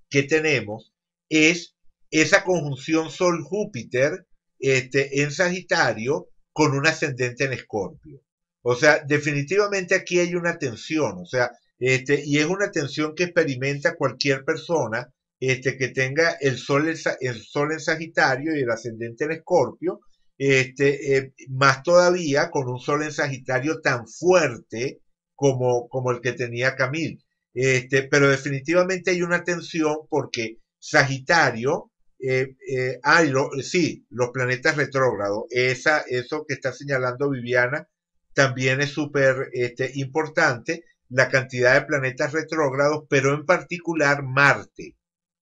que tenemos es esa conjunción Sol-Júpiter este, en Sagitario con un ascendente en Escorpio. O sea, definitivamente aquí hay una tensión, o sea, este, y es una tensión que experimenta cualquier persona este, que tenga el sol, sol en Sagitario y el ascendente en Escorpio, este, eh, más todavía con un sol en Sagitario tan fuerte como, como el que tenía Camil. Este, pero definitivamente hay una tensión porque Sagitario eh, eh, ah, eh, sí, los planetas retrógrados. Esa, eso que está señalando Viviana también es súper este, importante, la cantidad de planetas retrógrados, pero en particular Marte.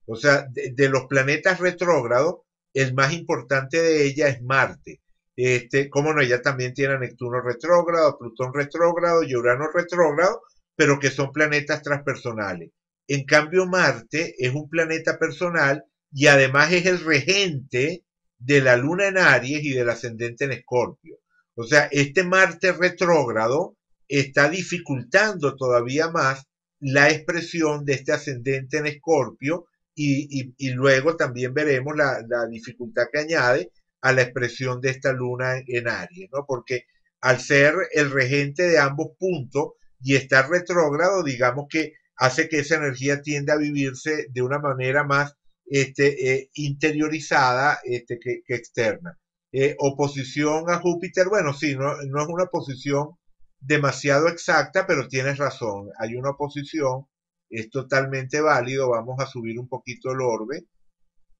O sea, de, los planetas retrógrados, el más importante de ella es Marte. Este, como no, ella también tiene a Neptuno retrógrado, Plutón retrógrado y Urano retrógrado, pero que son planetas transpersonales. En cambio, Marte es un planeta personal y además es el regente de la luna en Aries y del ascendente en Escorpio. O sea, este Marte retrógrado está dificultando todavía más la expresión de este ascendente en Escorpio y, luego también veremos la, dificultad que añade a la expresión de esta luna en, en Aries, ¿no? Porque al ser el regente de ambos puntos y estar retrógrado, digamos que hace que esa energía tienda a vivirse de una manera más este, eh, interiorizada este, que, externa. Eh, oposición a Júpiter, bueno, sí, no, es una posición demasiado exacta, pero tienes razón, hay una oposición, es totalmente válido, vamos a subir un poquito el orbe,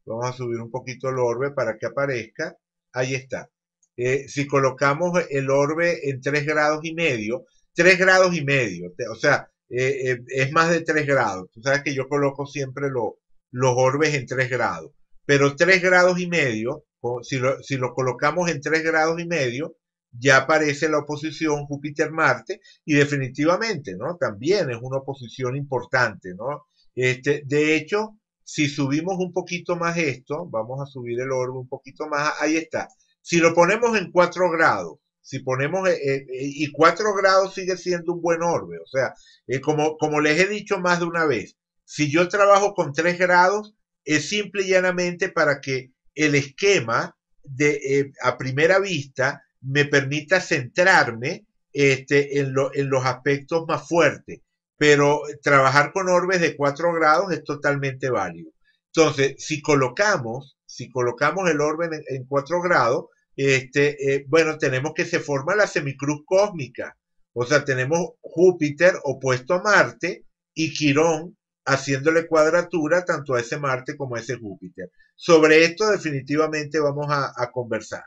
vamos a subir un poquito el orbe para que aparezca, ahí está. Eh, si colocamos el orbe en 3 grados y medio, 3 grados y medio, o sea, es más de 3 grados, tú sabes que yo coloco siempre lo, los orbes en 3 grados. Pero 3 grados y medio, si lo, colocamos en 3 grados y medio, ya aparece la oposición Júpiter-Marte y definitivamente, ¿no? También es una oposición importante, ¿no? Este, de hecho, si subimos un poquito más esto, vamos a subir el orbe un poquito más, ahí está. Si lo ponemos en 4 grados, si ponemos, eh, eh, y 4 grados sigue siendo un buen orbe, o sea, eh, como les he dicho más de una vez, si yo trabajo con tres grados, es simple y llanamente para que el esquema de, eh, a primera vista me permita centrarme este, en, los aspectos más fuertes. Pero trabajar con orbes de 4 grados es totalmente válido. Entonces, si colocamos, si colocamos el orbe en, cuatro 4 grados, este, eh, bueno, tenemos que se forma la semicruz cósmica. O sea, tenemos Júpiter opuesto a Marte y Quirón haciéndole cuadratura tanto a ese Marte como a ese Júpiter. Sobre esto definitivamente vamos a, conversar.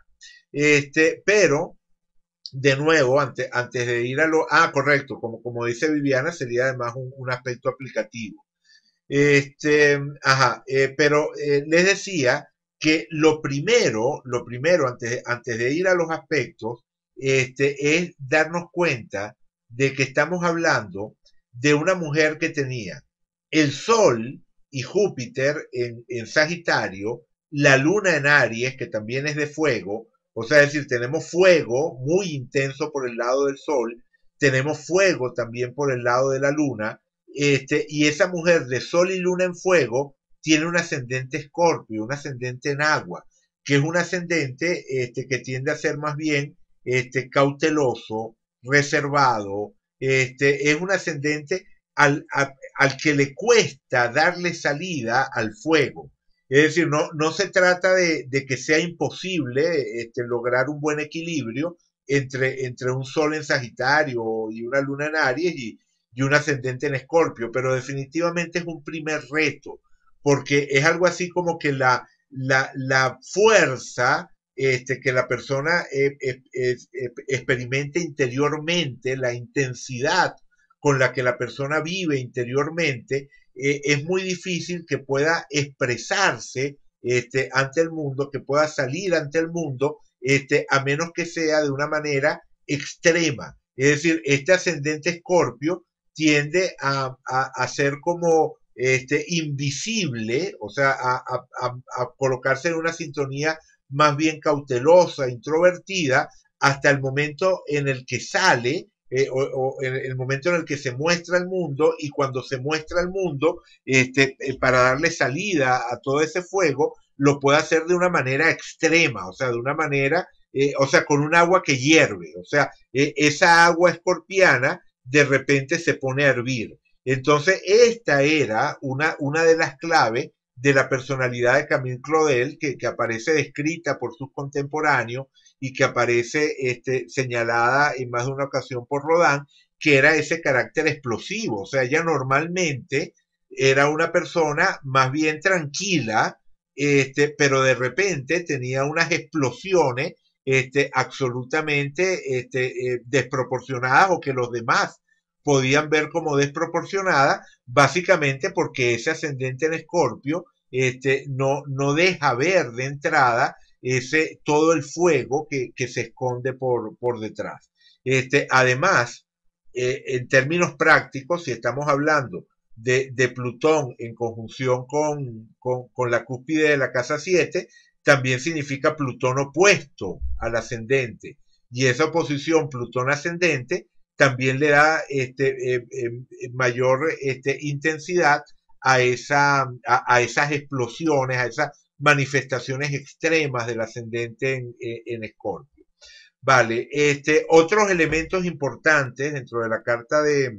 Este, pero, de nuevo, antes, antes de ir a lo... Ah, correcto, como, como dice Viviana, sería además un, aspecto aplicativo. Este, ajá, eh, pero eh, les decía que lo primero, lo primero antes, antes de ir a los aspectos, este, es darnos cuenta de que estamos hablando de una mujer que tenía el Sol y Júpiter en, Sagitario, la Luna en Aries, que también es de fuego, o sea, es decir, tenemos fuego muy intenso por el lado del Sol, tenemos fuego también por el lado de la Luna, este, y esa mujer de Sol y Luna en fuego tiene un ascendente escorpio, un ascendente en agua, que es un ascendente este, que tiende a ser más bien este, cauteloso, reservado, este, es un ascendente al, que le cuesta darle salida al fuego. Es decir, no, no se trata de, que sea imposible este, lograr un buen equilibrio entre, entre un sol en Sagitario y una luna en Aries y, un ascendente en Escorpio, pero definitivamente es un primer reto, porque es algo así como que la, la, fuerza este, que la persona eh, eh, eh, experimente interiormente, la intensidad con la que la persona vive interiormente, eh, es muy difícil que pueda expresarse este, ante el mundo, que pueda salir ante el mundo, este, a menos que sea de una manera extrema. Es decir, este ascendente escorpio tiende a, ser como este, invisible, o sea, a, a colocarse en una sintonía más bien cautelosa, introvertida, hasta el momento en el que sale eh, o, en el momento en el que se muestra el mundo y cuando se muestra el mundo, este, eh, para darle salida a todo ese fuego, lo puede hacer de una manera extrema, o sea, de una manera, eh, o sea, con un agua que hierve, o sea, esa agua escorpiana de repente se pone a hervir. Entonces, esta era una, una de las claves de la personalidad de Camille Claudel, que, que aparece descrita por sus contemporáneos y que aparece este, señalada en más de una ocasión por Rodán, que era ese carácter explosivo. O sea, ella normalmente era una persona más bien tranquila, este, pero de repente tenía unas explosiones este, absolutamente este, eh, desproporcionadas o que los demás podían ver como desproporcionadas, básicamente porque ese ascendente en escorpio este, no, no deja ver de entrada ese, todo el fuego que, se esconde por, por detrás. Este, además, eh, en términos prácticos, si estamos hablando de, Plutón en conjunción con, la cúspide de la casa 7, también significa Plutón opuesto al ascendente. Y esa oposición Plutón-ascendente también le da este, eh, eh, mayor este, intensidad a, esa, a, esas explosiones, a esa manifestaciones extremas del ascendente eh, en, Escorpio. Vale, este, otros elementos importantes dentro de la carta de,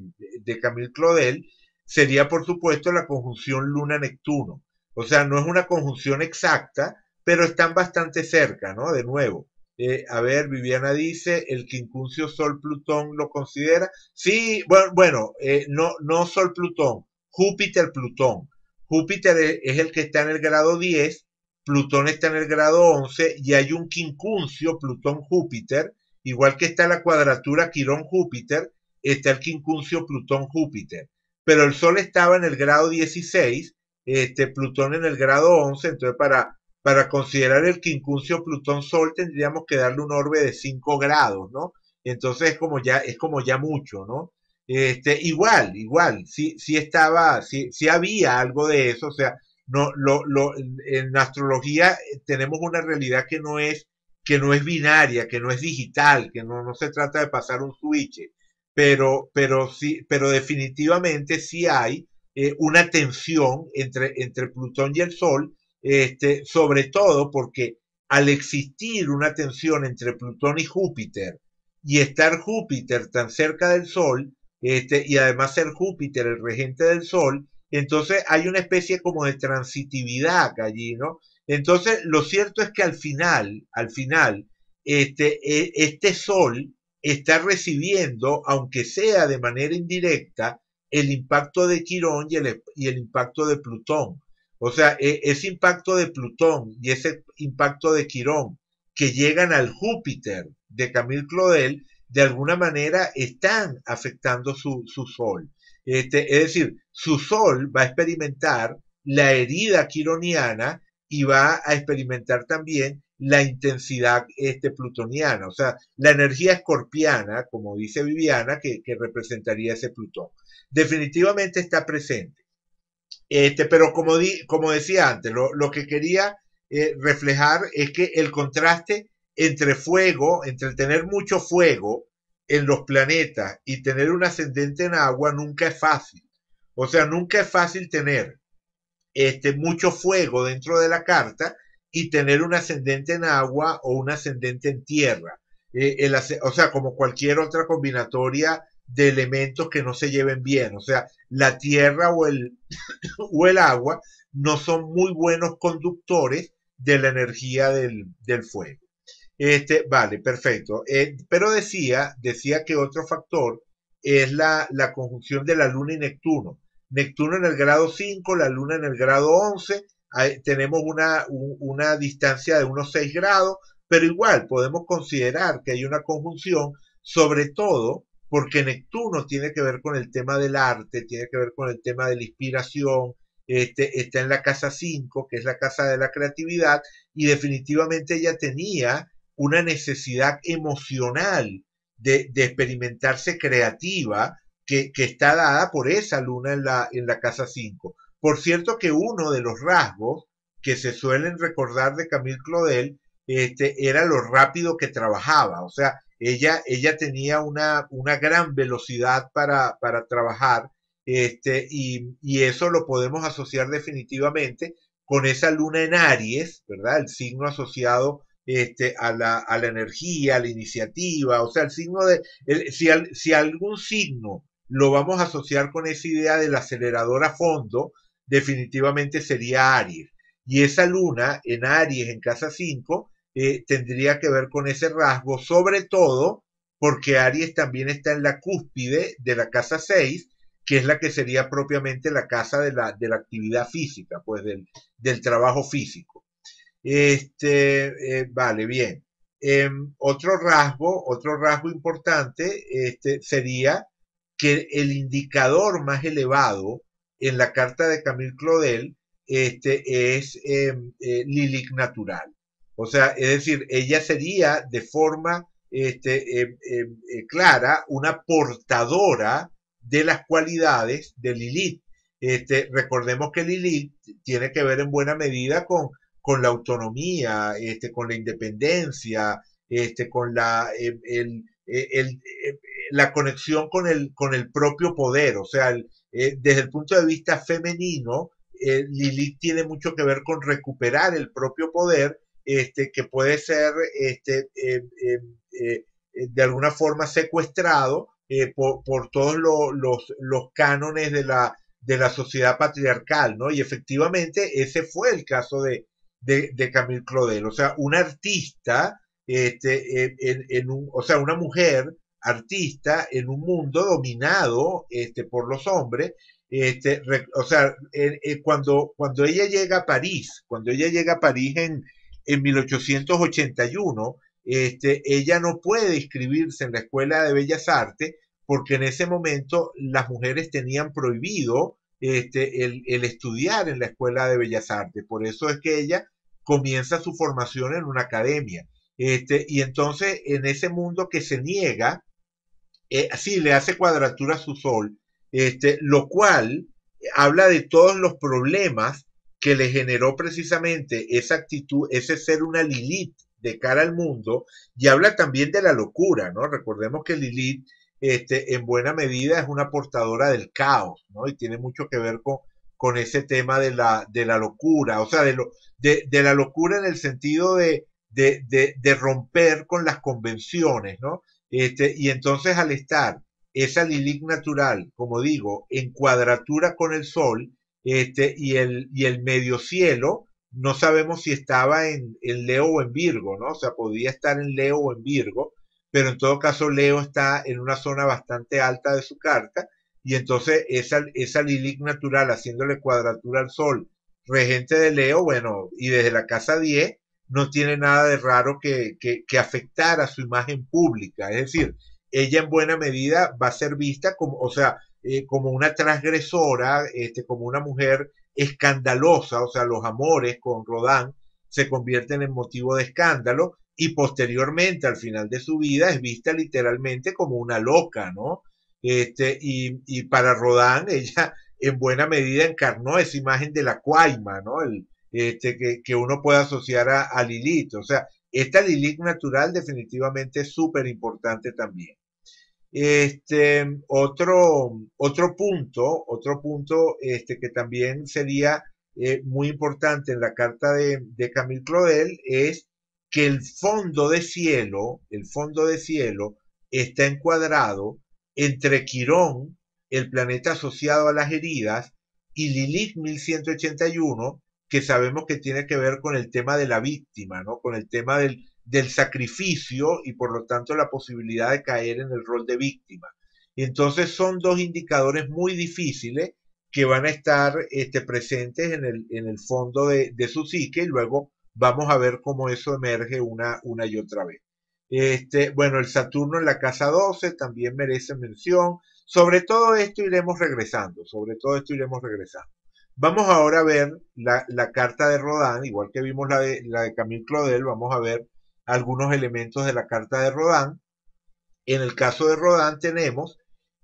de Camille Claudel sería, por supuesto, la conjunción Luna-Neptuno. O sea, no es una conjunción exacta, pero están bastante cerca, ¿no? De nuevo. Eh, a ver, Viviana dice, el quincuncio Sol-Plutón lo considera. Sí, bueno, bueno eh, no, no Sol-Plutón, Júpiter-Plutón. Júpiter es el que está en el grado 10 Plutón está en el grado 11 y hay un quincuncio Plutón-Júpiter, igual que está la cuadratura Quirón-Júpiter, está el quincuncio Plutón-Júpiter. Pero el Sol estaba en el grado 16, este, Plutón en el grado 11, entonces para, para considerar el quincuncio Plutón-Sol tendríamos que darle un orbe de 5 grados, ¿no? Entonces es como ya, es como ya mucho, ¿no? Este, igual, igual, si si estaba, si sí había algo de eso, o sea, no, lo, lo, en astrología eh, tenemos una realidad que no es que no es binaria, que no es digital, que no, no se trata de pasar un switch, pero, pero, sí, pero definitivamente sí hay eh, una tensión entre, entre Plutón y el Sol, este, sobre todo porque al existir una tensión entre Plutón y Júpiter y estar Júpiter tan cerca del Sol, este, y además ser Júpiter el regente del Sol, entonces hay una especie como de transitividad allí, ¿no? Entonces lo cierto es que al final, al final, este, e, este sol está recibiendo, aunque sea de manera indirecta, el impacto de Quirón y el, impacto de Plutón. O sea, e, ese impacto de Plutón y ese impacto de Quirón que llegan al Júpiter de Camille Claudel, de alguna manera están afectando su, su sol. Este, es decir, su sol va a experimentar la herida quironiana y va a experimentar también la intensidad este, plutoniana, o sea, la energía escorpiana, como dice Viviana, que, representaría ese Plutón. Definitivamente está presente. Este, pero como, como decía antes, lo, que quería eh, reflejar es que el contraste entre fuego, entre tener mucho fuego en los planetas y tener un ascendente en agua nunca es fácil. O sea, nunca es fácil tener este, mucho fuego dentro de la carta y tener un ascendente en agua o un ascendente en tierra. Eh, o sea, como cualquier otra combinatoria de elementos que no se lleven bien. O sea, la tierra o el, o el agua no son muy buenos conductores de la energía del, fuego. Este, vale, perfecto. Eh, pero decía, decía que otro factor es la conjunción de la luna y Neptuno. Neptuno en el grado 5, la Luna en el grado 11, tenemos una, distancia de unos 6 grados, pero igual podemos considerar que hay una conjunción, sobre todo porque Neptuno tiene que ver con el tema del arte, tiene que ver con el tema de la inspiración, este, está en la casa 5, que es la casa de la creatividad, y definitivamente ella tenía una necesidad emocional de, de experimentarse creativa que, está dada por esa luna en la, en la casa 5. Por cierto que uno de los rasgos que se suelen recordar de Camille Claudel este, era lo rápido que trabajaba. O sea, ella, ella tenía una, una gran velocidad para, para trabajar este, y, eso lo podemos asociar definitivamente con esa luna en Aries, ¿verdad? El signo asociado este, a, la, energía, a la iniciativa, o sea, el signo de, si, si algún signo lo vamos a asociar con esa idea del acelerador a fondo, definitivamente sería Aries. Y esa luna en Aries, en casa 5, eh, tendría que ver con ese rasgo, sobre todo porque Aries también está en la cúspide de la casa 6, que es la que sería propiamente la casa de la, actividad física, pues del, trabajo físico. Este, eh, vale, bien. Em, otro rasgo, otro rasgo importante este, sería que el indicador más elevado en la carta de Camille Claudel este, es em, eh, Lilith natural. O sea, es decir, ella sería de forma este, em, em, eh, clara una portadora de las cualidades de Lilith. Este, recordemos que Lilith tiene que ver en buena medida con, con la autonomía, este, con la independencia, este, con la, el, la conexión con el, con el propio poder, o sea, eh, desde el punto de vista femenino, eh, Lilith tiene mucho que ver con recuperar el propio poder, este, que puede ser este, eh, em, eh, de alguna forma secuestrado por, todos los, los, cánones de la, de la sociedad patriarcal, ¿no? Y efectivamente ese fue el caso de, Camille Claudel, o sea, un artista, este, en, en un, o sea, una mujer artista en un mundo dominado este, por los hombres. Este, o sea, eh, eh, cuando, cuando ella llega a París, cuando ella llega a París en, en 1881, este, ella no puede inscribirse en la Escuela de Bellas Artes porque en ese momento las mujeres tenían prohibido este, el, estudiar en la Escuela de Bellas Artes. Por eso es que ella comienza su formación en una academia. Este, y entonces en ese mundo que se niega eh, sí le hace cuadratura a su sol, este, lo cual habla de todos los problemas que le generó precisamente esa actitud, ese ser una Lilith de cara al mundo, y habla también de la locura, ¿no? Recordemos que Lilith este, en buena medida es una portadora del caos, ¿no? Y tiene mucho que ver con, con ese tema de la, de la locura, o sea, de, lo, de, la locura en el sentido de, de, de, romper con las convenciones, ¿no? Este, y entonces al estar esa Lilith natural, como digo, en cuadratura con el Sol este, y, el, medio cielo, no sabemos si estaba en, Leo o en Virgo, ¿no? O sea, podía estar en Leo o en Virgo, pero en todo caso Leo está en una zona bastante alta de su carta y entonces esa, esa Lilith natural haciéndole cuadratura al Sol, regente de Leo, bueno, y desde la casa 10, no tiene nada de raro que, que, que afectara su imagen pública. Es decir, ella en buena medida va a ser vista como, o sea, eh, como una transgresora, este, como una mujer escandalosa, o sea, los amores con Rodán se convierten en motivo de escándalo y posteriormente, al final de su vida, es vista literalmente como una loca, ¿no? Este, y, para Rodán, ella en buena medida encarnó esa imagen de la cuaima, ¿no? Este, que, uno puede asociar a, Lilith. O sea, esta Lilith natural definitivamente es súper importante también. Este, otro, otro punto, otro punto este, que también sería eh, muy importante en la carta de, de Camille Claudel es que el fondo de cielo, el fondo de cielo está encuadrado entre Quirón, el planeta asociado a las heridas, y Lilith 1181, que sabemos que tiene que ver con el tema de la víctima, ¿no? Con el tema del, del sacrificio y por lo tanto la posibilidad de caer en el rol de víctima. entonces son dos indicadores muy difíciles que van a estar este, presentes en el, en el fondo de, su psique y luego vamos a ver cómo eso emerge una, una y otra vez. Este, bueno, el Saturno en la casa 12 también merece mención. Sobre todo esto iremos regresando, sobre todo esto iremos regresando. Vamos ahora a ver la, carta de Rodán, igual que vimos la de, la de Camille Claudel, vamos a ver algunos elementos de la carta de Rodán. En el caso de Rodán tenemos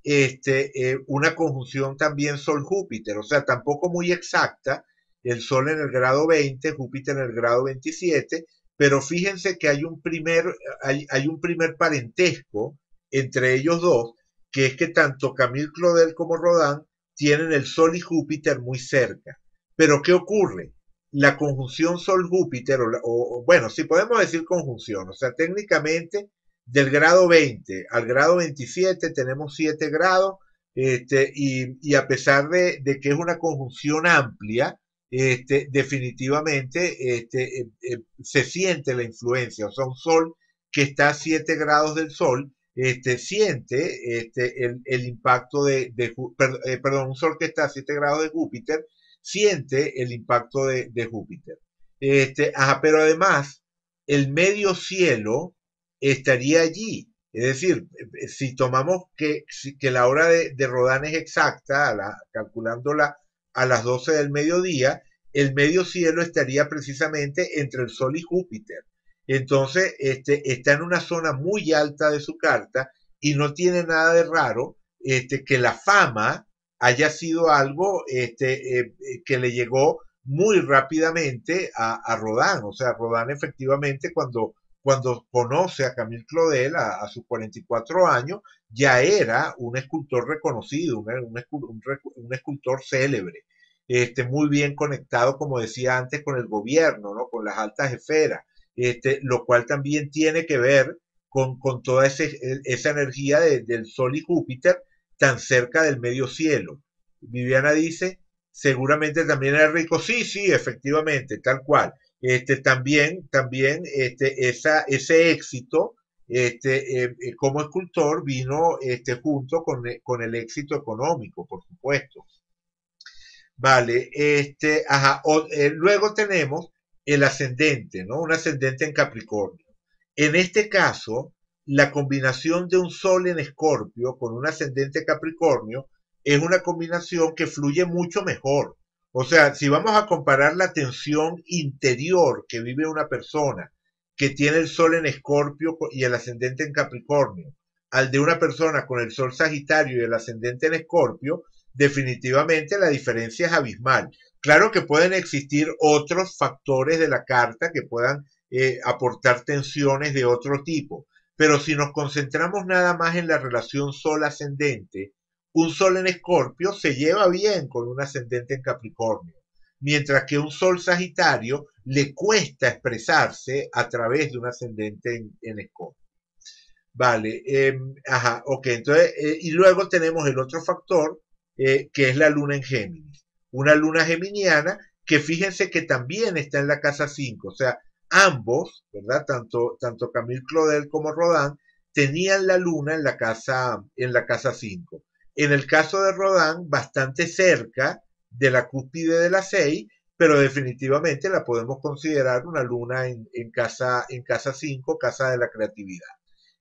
este, eh, una conjunción también Sol-Júpiter, o sea, tampoco muy exacta, el Sol en el grado 20, Júpiter en el grado 27, pero fíjense que hay un primer, hay, un primer parentesco entre ellos dos, que es que tanto Camille Claudel como Rodán tienen el Sol y Júpiter muy cerca. Pero ¿qué ocurre? La conjunción Sol-Júpiter, o, bueno, si podemos decir conjunción, o sea, técnicamente del grado 20 al grado 27 tenemos 7 grados, este, y, a pesar de, que es una conjunción amplia, este, definitivamente este, eh, eh, se siente la influencia, o sea, un Sol que está a 7 grados del Sol este, siente este, el, impacto de, eh, perdón, un sol que está a 7 grados de Júpiter, siente el impacto de, Júpiter. Este, pero además, el medio cielo estaría allí. Es decir, eh, si tomamos que, que la hora de, Rodan es exacta, calculándola a las 12 del mediodía, el medio cielo estaría precisamente entre el Sol y Júpiter. Entonces, este, está en una zona muy alta de su carta y no tiene nada de raro este, que la fama haya sido algo este, eh, eh, que le llegó muy rápidamente a, a, Rodán. O sea, Rodán efectivamente cuando, cuando conoce a Camille Claudel a, sus 44 años, ya era un escultor reconocido, un, escultor célebre, este, muy bien conectado, como decía antes, con el gobierno, ¿no? con las altas esferas. Este, lo cual también tiene que ver con, toda e, esa energía del Sol y Júpiter tan cerca del medio cielo. Viviana dice, seguramente también es rico. Sí, sí, efectivamente, tal cual. Este, también, también este, esa, ese éxito este, eh, eh, como escultor vino este, junto eh, con, el éxito económico, por supuesto. Vale, este, ajá, luego tenemos el ascendente, ¿no? Un ascendente en Capricornio. En este caso, la combinación de un sol en Escorpio con un ascendente Capricornio es una combinación que fluye mucho mejor. O sea, si vamos a comparar la tensión interior que vive una persona que tiene el sol en Escorpio y el ascendente en Capricornio, al de una persona con el sol Sagitario y el ascendente en Escorpio, definitivamente la diferencia es abismal. Claro que pueden existir otros factores de la carta que puedan eh, aportar tensiones de otro tipo, pero si nos concentramos nada más en la relación sol ascendente, un sol en escorpio se lleva bien con un ascendente en capricornio, mientras que un sol sagitario le cuesta expresarse a través de un ascendente en escorpio. Vale, em, ajá, ok, entonces, eh, y luego tenemos el otro factor, eh, que es la luna en Géminis una luna geminiana, que fíjense que también está en la casa 5, o sea, ambos, ¿verdad? Tanto, tanto Camille Claudel como Rodán tenían la luna en la casa, en la casa 5. En el caso de Rodán, bastante cerca de la cúspide de la 6, pero definitivamente la podemos considerar una luna en, casa, en casa 5, casa de la creatividad.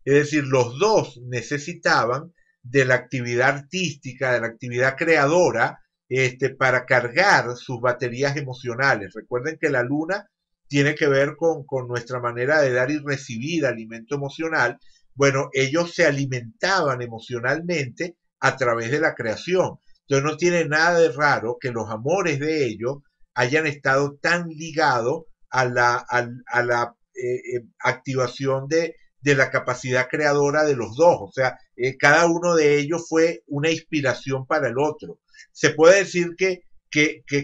Es decir, los dos necesitaban de la actividad artística, de la actividad creadora, este, para cargar sus baterías emocionales. Recuerden que la luna tiene que ver con, nuestra manera de dar y recibir alimento emocional. Bueno, ellos se alimentaban emocionalmente a través de la creación. Entonces no tiene nada de raro que los amores de ellos hayan estado tan ligados a la, a, la eh, eh, activación de, la capacidad creadora de los dos. O sea, eh, cada uno de ellos fue una inspiración para el otro se puede decir que,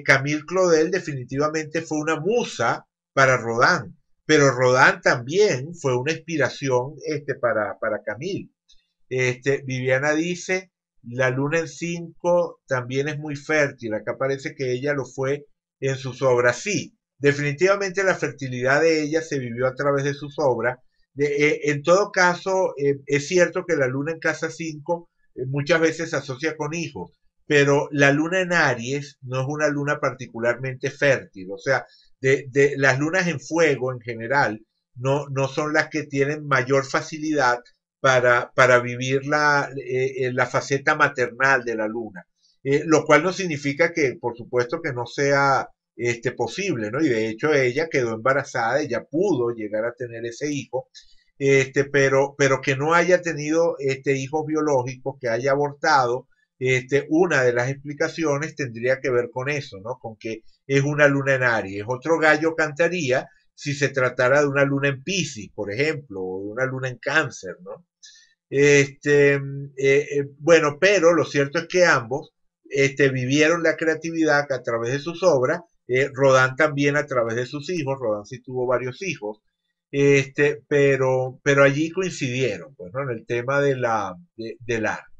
Camille Claudel definitivamente fue una musa para Rodán, pero Rodán también fue una inspiración este, para, Camille. Este, Viviana dice, la luna en 5 también es muy fértil, acá parece que ella lo fue en sus obras, sí. Definitivamente la fertilidad de ella se vivió a través de sus obras. Eh, en todo caso, eh, es cierto que la luna en casa 5 eh, muchas veces se asocia con hijos, pero la luna en Aries no es una luna particularmente fértil, o sea, de, de las lunas en fuego en general no, son las que tienen mayor facilidad para, vivir eh, eh, la, faceta maternal de la luna, eh, lo cual no significa que, por supuesto, que no sea este, posible, ¿no? Y de hecho ella quedó embarazada, ella pudo llegar a tener ese hijo, este, pero, que no haya tenido este, hijos biológicos, que haya abortado, este, una de las explicaciones tendría que ver con eso, ¿no? Con que es una luna en Aries. Otro gallo cantaría si se tratara de una luna en Pisces, por ejemplo, o de una luna en Cáncer, ¿no? Este, mm, eh, eh, bueno, pero lo cierto es que ambos este, vivieron la creatividad a través de sus obras, eh, Rodán también a través de sus hijos, Rodán sí tuvo varios hijos, este, pero, pero allí coincidieron, pues, En el tema de la, del arte.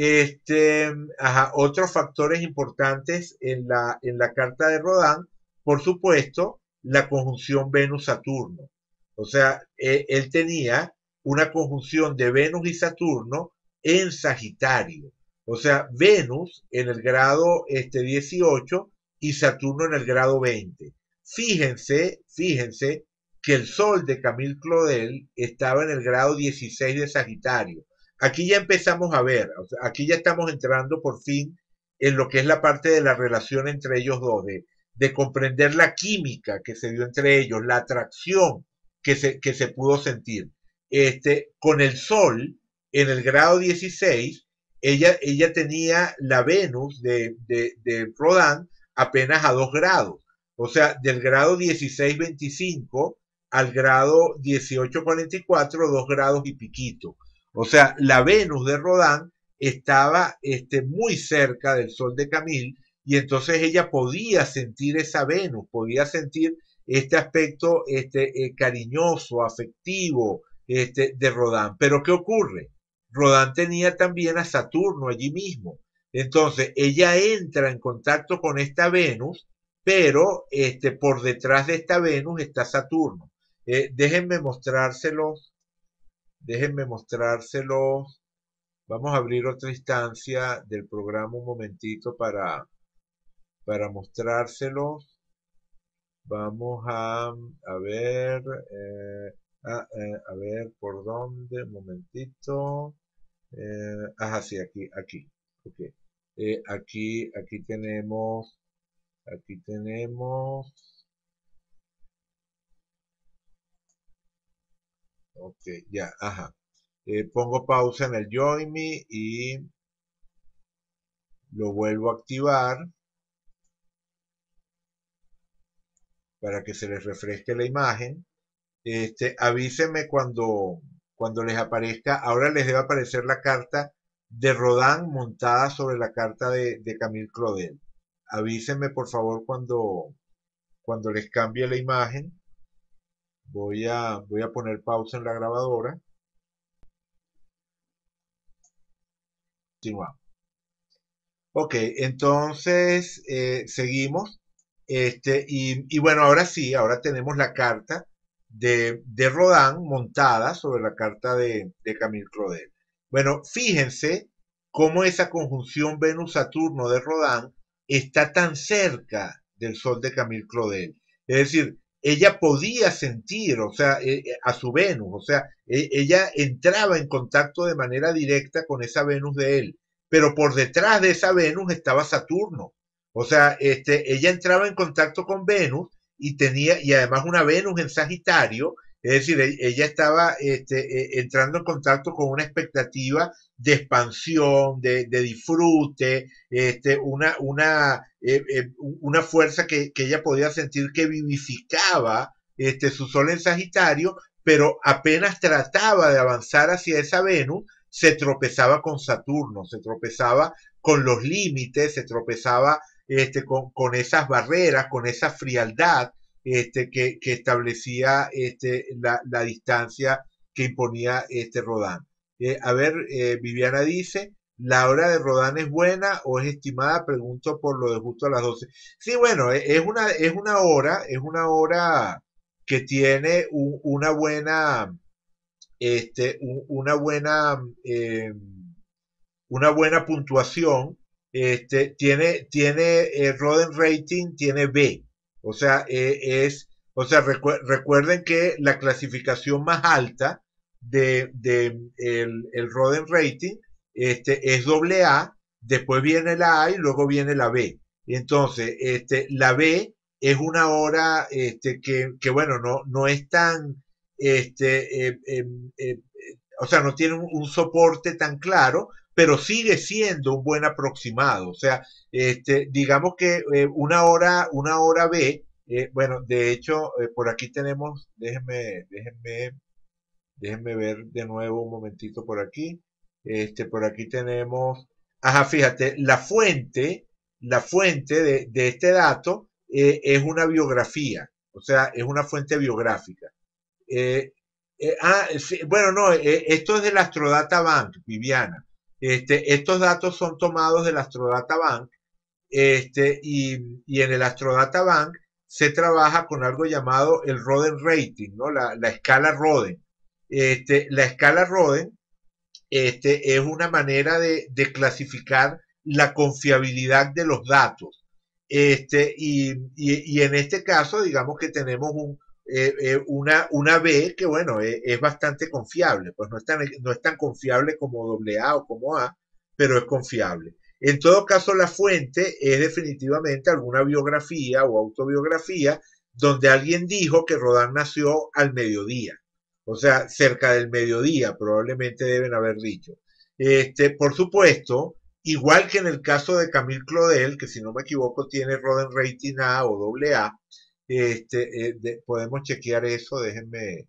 Este, ajá, otros factores importantes en la, en la carta de Rodán, por supuesto, la conjunción Venus-Saturno. O sea, e, él tenía una conjunción de Venus y Saturno en Sagitario. O sea, Venus en el grado este, 18 y Saturno en el grado 20. Fíjense, fíjense que el Sol de Camille Claudel estaba en el grado 16 de Sagitario aquí ya empezamos a ver, aquí ya estamos entrando por fin en lo que es la parte de la relación entre ellos dos, de, comprender la química que se dio entre ellos, la atracción que se, se pudo sentir. Este, con el Sol, en el grado 16, ella, ella tenía la Venus de, de, de Rodán apenas a dos grados. O sea, del grado 16-25 al grado 18-44, 2 grados y piquito. O sea, la Venus de Rodán estaba este, muy cerca del Sol de Camil y entonces ella podía sentir esa Venus, podía sentir este aspecto este, eh, cariñoso, afectivo este, de Rodán. Pero ¿qué ocurre? Rodán tenía también a Saturno allí mismo. Entonces ella entra en contacto con esta Venus, pero este, por detrás de esta Venus está Saturno. Eh, déjenme mostrárselos Déjenme mostrárselos Vamos a abrir otra instancia del programa un momentito para, para mostrárselos Vamos a, a ver, eh, ah, eh, a, ver por dónde, un momentito. Eh, ajá, sí, aquí, aquí. Okay. Eh, aquí, aquí tenemos, aquí tenemos Ok, ya, ajá. Eh, pongo pausa en el Join Me y lo vuelvo a activar para que se les refresque la imagen. Este, avísenme cuando, cuando les aparezca, ahora les debe aparecer la carta de Rodán montada sobre la carta de, Camille Claudel. Avísenme por favor cuando, cuando les cambie la imagen Voy a, voy a poner pausa en la grabadora. Continuamos. Ok, entonces eh, seguimos. Este, y, bueno, ahora sí, ahora tenemos la carta de, de Rodán montada sobre la carta de, de Camille Claudel. Bueno, fíjense cómo esa conjunción Venus-Saturno de Rodán está tan cerca del Sol de Camille Claudel. Es decir, ella podía sentir, o sea, eh, eh, a su Venus, o sea, eh, ella entraba en contacto de manera directa con esa Venus de él, pero por detrás de esa Venus estaba Saturno. O sea, este, ella entraba en contacto con Venus y tenía, y además una Venus en Sagitario, es decir, e, ella estaba este, e, entrando en contacto con una expectativa de expansión, de, de disfrute, este, una, una, eh, eh, una fuerza que, que, ella podía sentir que vivificaba este, su sol en Sagitario, pero apenas trataba de avanzar hacia esa Venus, se tropezaba con Saturno, se tropezaba con los límites, se tropezaba este, con, con esas barreras, con esa frialdad este, que, que establecía este, la, la distancia que imponía este eh, a ver, eh, Viviana dice, ¿la hora de Rodán es buena o es estimada? Pregunto por lo de justo a las 12. Sí, bueno, eh, es una, es una hora, es una hora que tiene una buena, este, una buena, una buena puntuación. Este, tiene, tiene, Roden Rating tiene B. O sea, es, o sea, recuerden que la clasificación más alta de, el, el, Roden Rating este, es doble A, después viene la A y luego viene la B. Entonces, este, la B es una hora este, que, bueno, no, no es tan, este, eh, em, eh, o sea, no tiene un, soporte tan claro, pero sigue siendo un buen aproximado. O sea, este, digamos que eh, una hora, una hora B, bueno, de hecho, por aquí tenemos, déjenme, déjenme Déjenme ver de nuevo un momentito por aquí. Este, por aquí tenemos, ajá, fíjate, la fuente, la fuente de, este dato eh, es una biografía, o sea, es una fuente biográfica. Eh, eh, ah, bueno, no, esto es del Astrodata Bank, Viviana. Este, estos datos son tomados del Astrodata Bank este, y, en el Astrodata Bank se trabaja con algo llamado el Roden Rating, ¿no? la escala Roden. Este, la escala Roden este, es una manera de, clasificar la confiabilidad de los datos. Este, y, en este caso, digamos que tenemos eh, eh, una, B que, bueno, e, es bastante confiable, pues no es, tan, no es tan confiable como AA o como A, pero es confiable. En todo caso, la fuente es definitivamente alguna biografía o autobiografía donde alguien dijo que Rodán nació al mediodía o sea, cerca del mediodía probablemente deben haber dicho. Este, por supuesto, igual que en el caso de Camille Claudel, que si no me equivoco tiene Roden Rating A o AA, este, eh, podemos chequear eso, déjenme,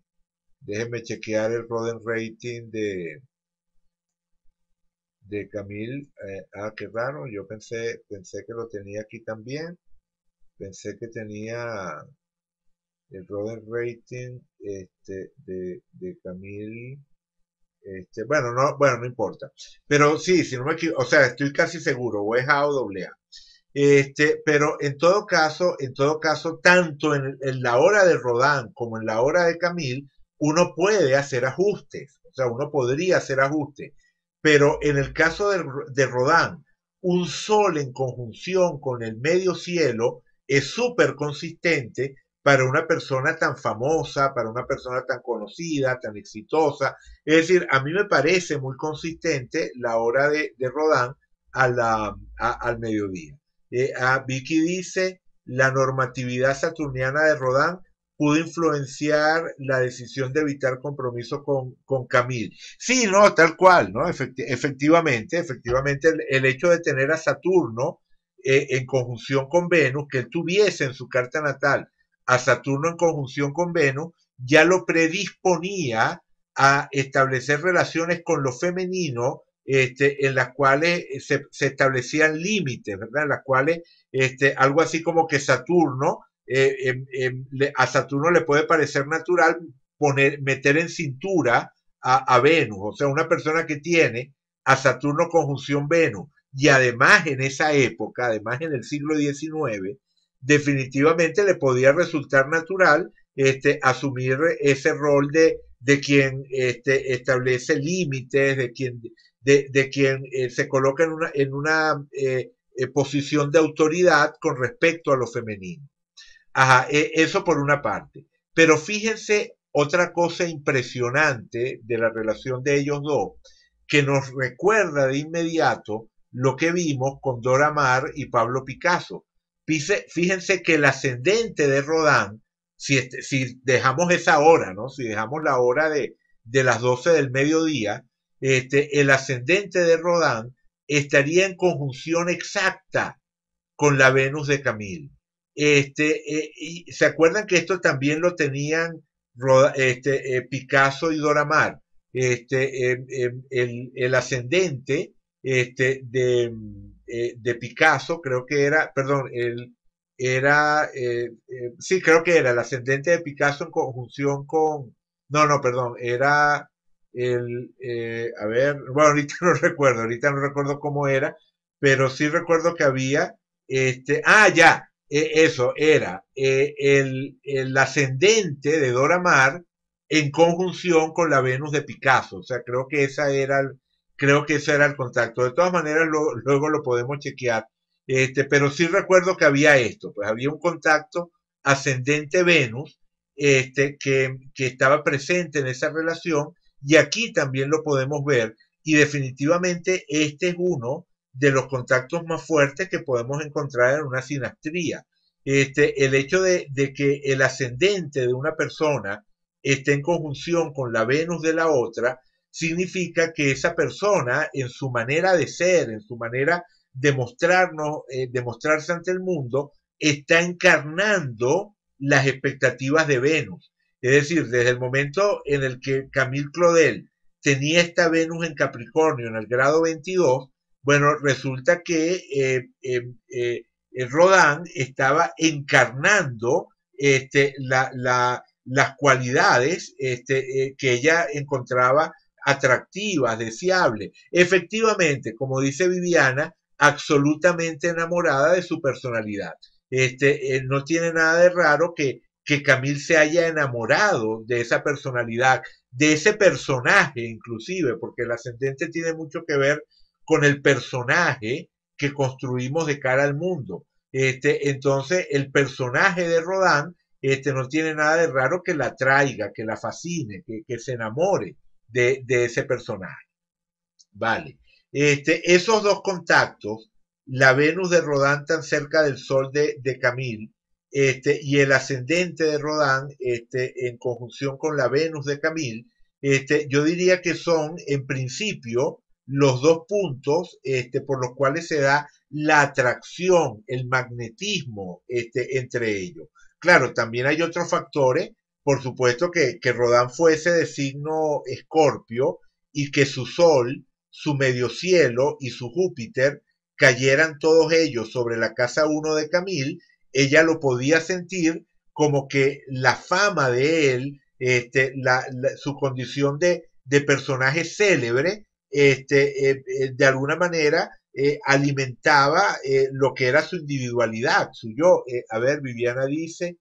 déjenme chequear el Roden Rating de, de Camille. Eh, ah, qué raro, yo pensé, pensé que lo tenía aquí también. Pensé que tenía, el Roder Rating este, de, de Camille. Este, bueno, no, bueno, no importa. Pero sí, si no me equivoco, o sea, estoy casi seguro, o es A o doble A. Este, pero en todo caso, en todo caso, tanto en, la hora de Rodán como en la hora de Camille, uno puede hacer ajustes, o sea, uno podría hacer ajustes, pero en el caso de, de Rodán, un sol en conjunción con el medio cielo es súper consistente para una persona tan famosa, para una persona tan conocida, tan exitosa. Es decir, a mí me parece muy consistente la hora de, Rodán al mediodía. Eh, Vicky dice, la normatividad saturniana de Rodán pudo influenciar la decisión de evitar compromiso con, Camille. Sí, no, tal cual, ¿no? efectivamente, efectivamente, el, hecho de tener a Saturno eh, en conjunción con Venus, que él tuviese en su carta natal a Saturno en conjunción con Venus, ya lo predisponía a establecer relaciones con lo femenino, este, en las cuales eh, se, establecían límites, ¿verdad? En las cuales este, algo así como que Saturno, eh, em, em, a Saturno le puede parecer natural poner, meter en cintura a, a, Venus, o sea, una persona que tiene a Saturno conjunción Venus, y además en esa época, además en el siglo XIX, definitivamente le podía resultar natural este, asumir ese rol de, de quien este, establece límites, de quien, de, quien eh, se coloca en una, en una eh, eh, posición de autoridad con respecto a lo femenino. E, eso por una parte. Pero fíjense otra cosa impresionante de la relación de ellos dos, que nos recuerda de inmediato lo que vimos con Dora Maar y Pablo Picasso fíjense que el ascendente de Rodán, este, si, dejamos esa hora, ¿no? Si dejamos la hora de, las 12 del mediodía, este, el ascendente de Rodán estaría en conjunción exacta con la Venus de Camille Este, eh, y ¿Se acuerdan que esto también lo tenían este, eh, Picasso y Doramar? Este, em, em, el, el, ascendente este, de, eh, de Picasso, creo que era, perdón, él era, eh, eh, sí, creo que era el ascendente de Picasso en conjunción con, no, no, perdón, era el, a ver, bueno, ahorita no recuerdo, ahorita no recuerdo cómo era, pero sí recuerdo que había, este, ah, ya, eso era el, el ascendente de Dora mar en conjunción con la Venus de Picasso, o sea, creo que esa era el, creo que ese era el contacto. De todas maneras, luego lo podemos chequear. Este, pero sí recuerdo que había esto, pues había un contacto ascendente Venus este, que, estaba presente en esa relación y aquí también lo podemos ver y definitivamente este es uno de los contactos más fuertes que podemos encontrar en una sinastría. Este, el hecho de, de, que el ascendente de una persona esté en conjunción con la Venus de la otra significa que esa persona en su manera de ser, en su manera de mostrarnos, eh, mostrarse ante el mundo, está encarnando las expectativas de Venus. Es decir, desde el momento en el que Camille Claudel tenía esta Venus en Capricornio en el grado 22, bueno, resulta que eh, em, eh, eh Rodán estaba encarnando este, las cualidades este, que ella encontraba atractiva, deseable Efectivamente, como dice Viviana, absolutamente enamorada de su personalidad. Este, eh, no tiene nada de raro que, que Camille se haya enamorado de esa personalidad, de ese personaje inclusive, porque el ascendente tiene mucho que ver con el personaje que construimos de cara al mundo. Este, entonces, el personaje de Rodán este, no tiene nada de raro que la traiga, que la fascine, que, que se enamore de, ese personaje. Vale. Este, esos dos contactos, la Venus de Rodán tan cerca del Sol de, de Camille este, y el ascendente de Rodán este, en conjunción con la Venus de Camille, este, yo diría que son en principio los dos puntos este, por los cuales se da la atracción, el magnetismo este, entre ellos. Claro, también hay otros factores por supuesto que, Rodán fuese de signo escorpio y que su sol, su medio cielo y su Júpiter cayeran todos ellos sobre la casa 1 de Camil, ella lo podía sentir como que la fama de él, este, la, su condición de, de personaje célebre, este, eh, eh, de alguna manera eh, alimentaba lo que era su individualidad, su yo. a ver, Viviana dice,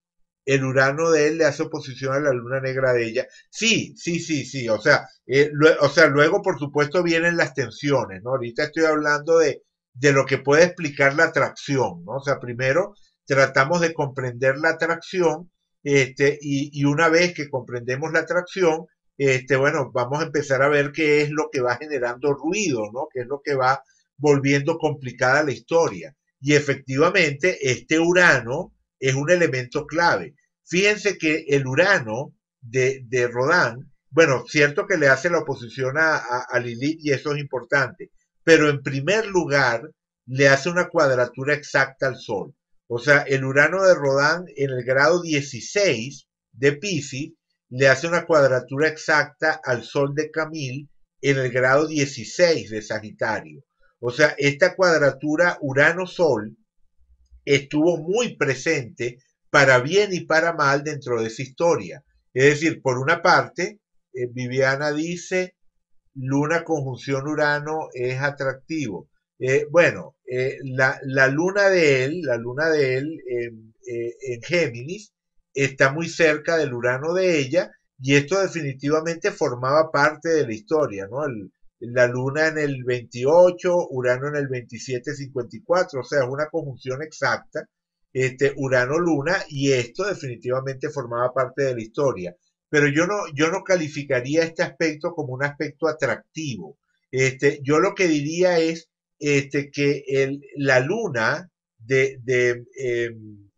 el Urano de él le hace oposición a la luna negra de ella. Sí, sí, sí, sí. O sea, eh, o sea luego, por supuesto, vienen las tensiones, ¿no? Ahorita estoy hablando de, de lo que puede explicar la atracción, ¿no? O sea, primero tratamos de comprender la atracción, este, y, y una vez que comprendemos la atracción, este, bueno, vamos a empezar a ver qué es lo que va generando ruido, ¿no? Qué es lo que va volviendo complicada la historia. Y efectivamente, este Urano es un elemento clave. Fíjense que el Urano de, Rodán, bueno, cierto que le hace la oposición a, Lilith y eso es importante, pero en primer lugar le hace una cuadratura exacta al Sol. O sea, el Urano de Rodán en el grado 16 de Pisces le hace una cuadratura exacta al Sol de Camil en el grado 16 de Sagitario. O sea, esta cuadratura Urano-Sol estuvo muy presente para bien y para mal dentro de esa historia. Es decir, por una parte, eh, Viviana dice, luna conjunción Urano es atractivo. Eh, bueno, eh, la, luna de él, la luna de él en Géminis, está muy cerca del Urano de ella y esto definitivamente formaba parte de la historia, ¿no? la luna en el 28, Urano en el 54 o sea, es una conjunción exacta este, Urano-Luna, y esto definitivamente formaba parte de la historia. Pero yo no, yo no calificaría este aspecto como un aspecto atractivo. Este, yo lo que diría es este, que la luna de, de, em,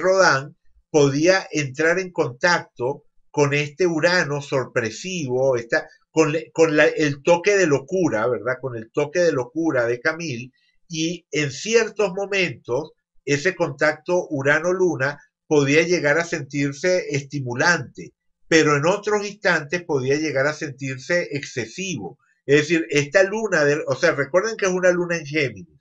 Rodán podía entrar en contacto con este Urano sorpresivo, con, el toque de locura, ¿verdad? Con el toque de locura de Camille, y en ciertos momentos ese contacto Urano-Luna podía llegar a sentirse estimulante, pero en otros instantes podía llegar a sentirse excesivo. Es decir, esta luna, o sea, recuerden que es una luna en Géminis.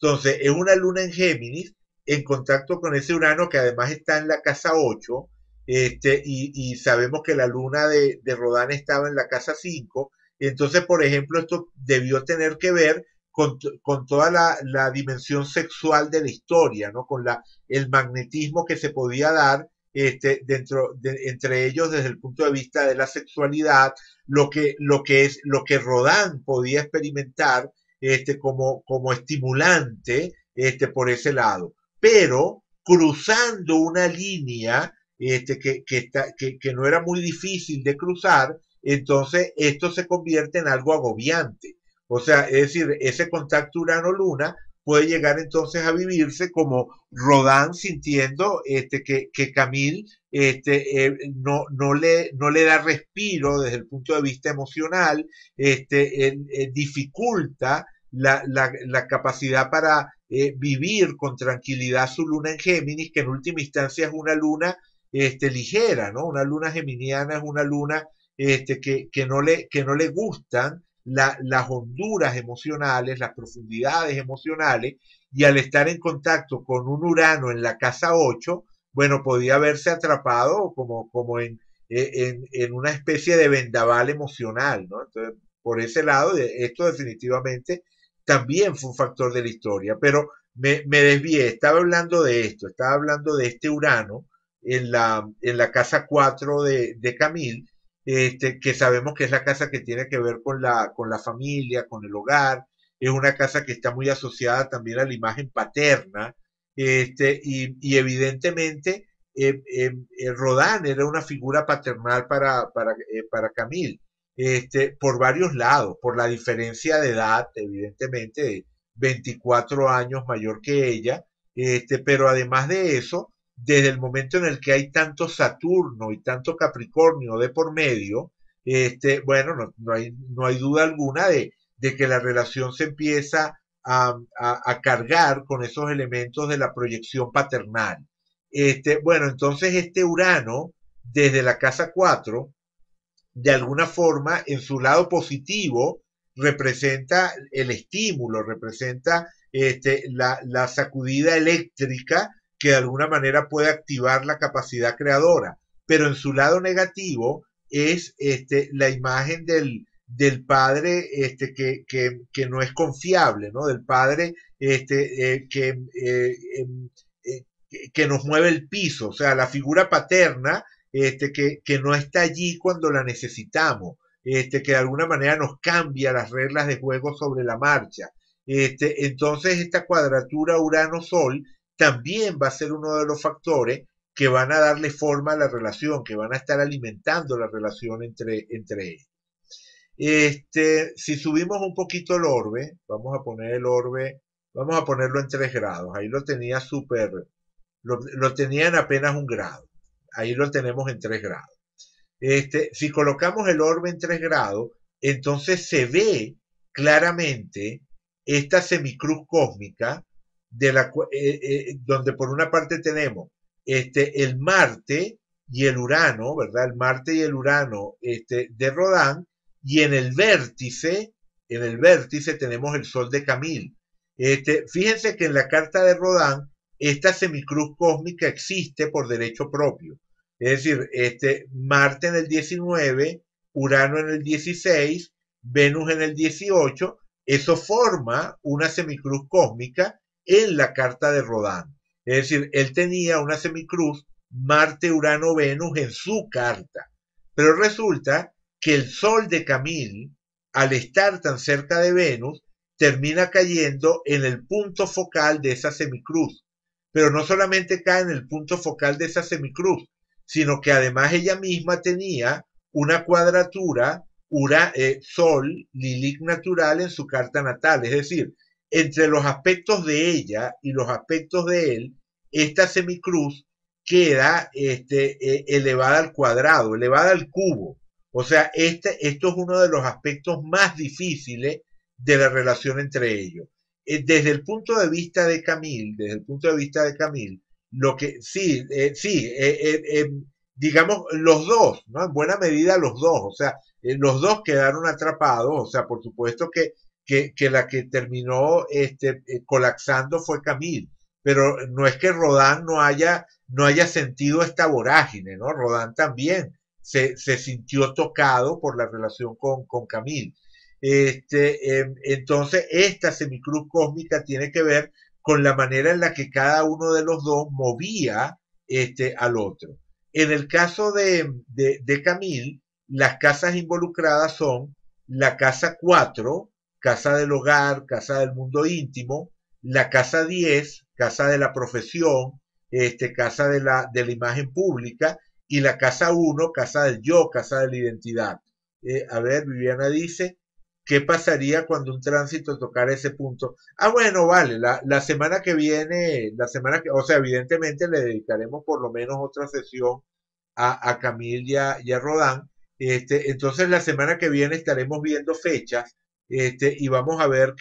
Entonces, es una luna en Géminis en contacto con ese Urano que además está en la casa 8, este, y, sabemos que la luna de, de Rodán estaba en la casa 5. Entonces, por ejemplo, esto debió tener que ver con, con toda la, la, dimensión sexual de la historia, ¿no? Con la, el magnetismo que se podía dar este, dentro de, entre ellos desde el punto de vista de la sexualidad, lo que, lo que es lo que Rodán podía experimentar este, como, como estimulante este, por ese lado, pero cruzando una línea este, que, que, que, que no era muy difícil de cruzar, entonces esto se convierte en algo agobiante. O sea, es decir, ese contacto Urano-Luna puede llegar entonces a vivirse como Rodán sintiendo este, que, que Camille este, eh, no, le, no le da respiro desde el punto de vista emocional, este, dificulta la, capacidad para eh, vivir con tranquilidad su luna en Géminis, que en última instancia es una luna este, ligera, ¿no? Una luna geminiana es una luna este, que, que, no le, que no le gustan las honduras emocionales, las profundidades emocionales, y al estar en contacto con un Urano en la casa 8, bueno, podía verse atrapado como, como e, en, una especie de vendaval emocional, ¿no? Entonces, por ese lado, esto definitivamente también fue un factor de la historia, pero me, me desvié, estaba hablando de esto, estaba hablando de este Urano en la, en la casa 4 de, de Camil, este, que sabemos que es la casa que tiene que ver con la, con la familia, con el hogar, es una casa que está muy asociada también a la imagen paterna, este, y, y evidentemente eh, eh, eh Rodán era una figura paternal para, para, eh, Camille, este, por varios lados, por la diferencia de edad, evidentemente, 24 años mayor que ella, este, pero además de eso, desde el momento en el que hay tanto Saturno y tanto Capricornio de por medio, este, bueno, no, hay, no hay, duda alguna de, que la relación se empieza a, cargar con esos elementos de la proyección paternal. Este, bueno, entonces este Urano, desde la casa 4, de alguna forma, en su lado positivo, representa el estímulo, representa este, la, la, sacudida eléctrica que de alguna manera puede activar la capacidad creadora, pero en su lado negativo es este, la imagen del, del padre este, que, no es confiable, ¿no? del padre este, eh, eh, em, eh, que, que nos mueve el piso, o sea, la figura paterna este, que, no está allí cuando la necesitamos, este, que de alguna manera nos cambia las reglas de juego sobre la marcha. Este, entonces esta cuadratura Urano-Sol también va a ser uno de los factores que van a darle forma a la relación, que van a estar alimentando la relación entre, entre ellos. Este, si subimos un poquito el orbe, vamos a poner el orbe, vamos a ponerlo en 3 grados. Ahí lo tenía súper, lo, tenía en apenas un grado. Ahí lo tenemos en 3 grados. Este, si colocamos el orbe en 3 grados, entonces se ve claramente esta semicruz cósmica la, eh, eh, donde por una parte tenemos este, el Marte y el Urano, ¿verdad? El Marte y el Urano este, de Rodán, y en el vértice, en el vértice tenemos el Sol de Camil. Este, fíjense que en la carta de Rodán, esta semicruz cósmica existe por derecho propio. Es decir, este, Marte en el 19, Urano en el 16, Venus en el 18, eso forma una semicruz cósmica en la carta de Rodán. Es decir, él tenía una semicruz Marte, Urano, Venus en su carta. Pero resulta que el Sol de Camille, al estar tan cerca de Venus, termina cayendo en el punto focal de esa semicruz. Pero no solamente cae en el punto focal de esa semicruz, sino que además ella misma tenía una cuadratura eh, Sol, Lilic natural en su carta natal. Es decir, entre los aspectos de ella y los aspectos de él, esta semicruz queda este, e, elevada al cuadrado, elevada al cubo. O sea, este, esto es uno de los aspectos más difíciles de la relación entre ellos. Eh, desde el punto de vista de Camil desde el punto de vista de Camil lo que sí, eh, sí, eh, digamos los dos, ¿no? En buena medida los dos, o sea, los dos quedaron atrapados, o sea, por supuesto que que, la que terminó este, eh, colapsando fue Camille. Pero no es que Rodán no haya, no haya sentido esta vorágine, ¿no? Rodán también se, se sintió tocado por la relación con, con Camille. Este, em, entonces, esta semicruz cósmica tiene que ver con la manera en la que cada uno de los dos movía este, al otro. En el caso de, de, de Camille, las casas involucradas son la casa 4, Casa del Hogar, Casa del Mundo Íntimo, la Casa 10, Casa de la Profesión, este, Casa de la, de la Imagen Pública y la Casa 1, Casa del Yo, Casa de la Identidad. Eh, a ver, Viviana dice, ¿qué pasaría cuando un tránsito tocara ese punto? Ah, bueno, vale, la, la semana que viene, la semana que, o sea, evidentemente le dedicaremos por lo menos otra sesión a, a y a, Rodán. Este, entonces la semana que viene estaremos viendo fechas este, y vamos a ver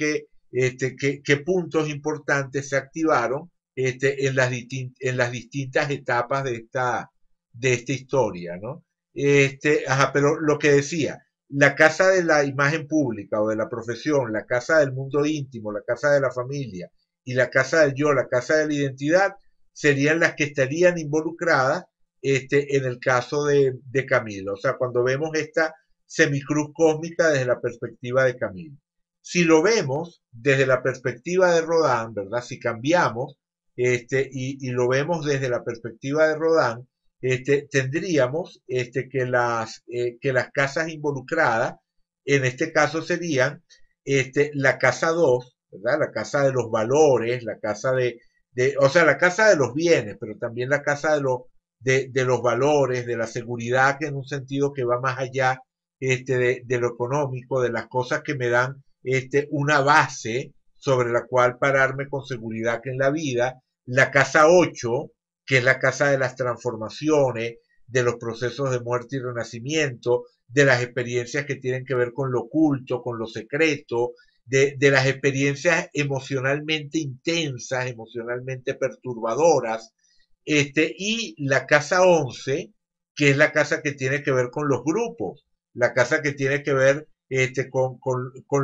este, qué este, puntos importantes se activaron este, en, las en, las distintas etapas de esta, de esta historia, ¿no? Este, ajá, pero lo que decía, la casa de la imagen pública o de la profesión, la casa del mundo íntimo, la casa de la familia y la casa del yo, la casa de la identidad, serían las que estarían involucradas este, en el caso de, de Camilo. O sea, cuando vemos esta semicruz cósmica desde la perspectiva de Camilo. Si lo vemos desde la perspectiva de Rodán, ¿verdad? Si cambiamos este, y, lo vemos desde la perspectiva de Rodán, este, tendríamos este, que, las, eh, que las casas involucradas, en este caso serían este, la casa 2, ¿verdad? la casa de los valores, la casa de, o sea, la casa de los bienes, pero también la casa de, de, de, los valores, de la seguridad, que en un sentido que va más allá este, de, lo económico, de las cosas que me dan este, una base sobre la cual pararme con seguridad en la vida. La casa 8, que es la casa de las transformaciones, de los procesos de muerte y renacimiento, de las experiencias que tienen que ver con lo oculto, con lo secreto, de, las experiencias emocionalmente intensas, emocionalmente perturbadoras, este, y la casa 11, que es la casa que tiene que ver con los grupos, la casa que tiene que ver este, con,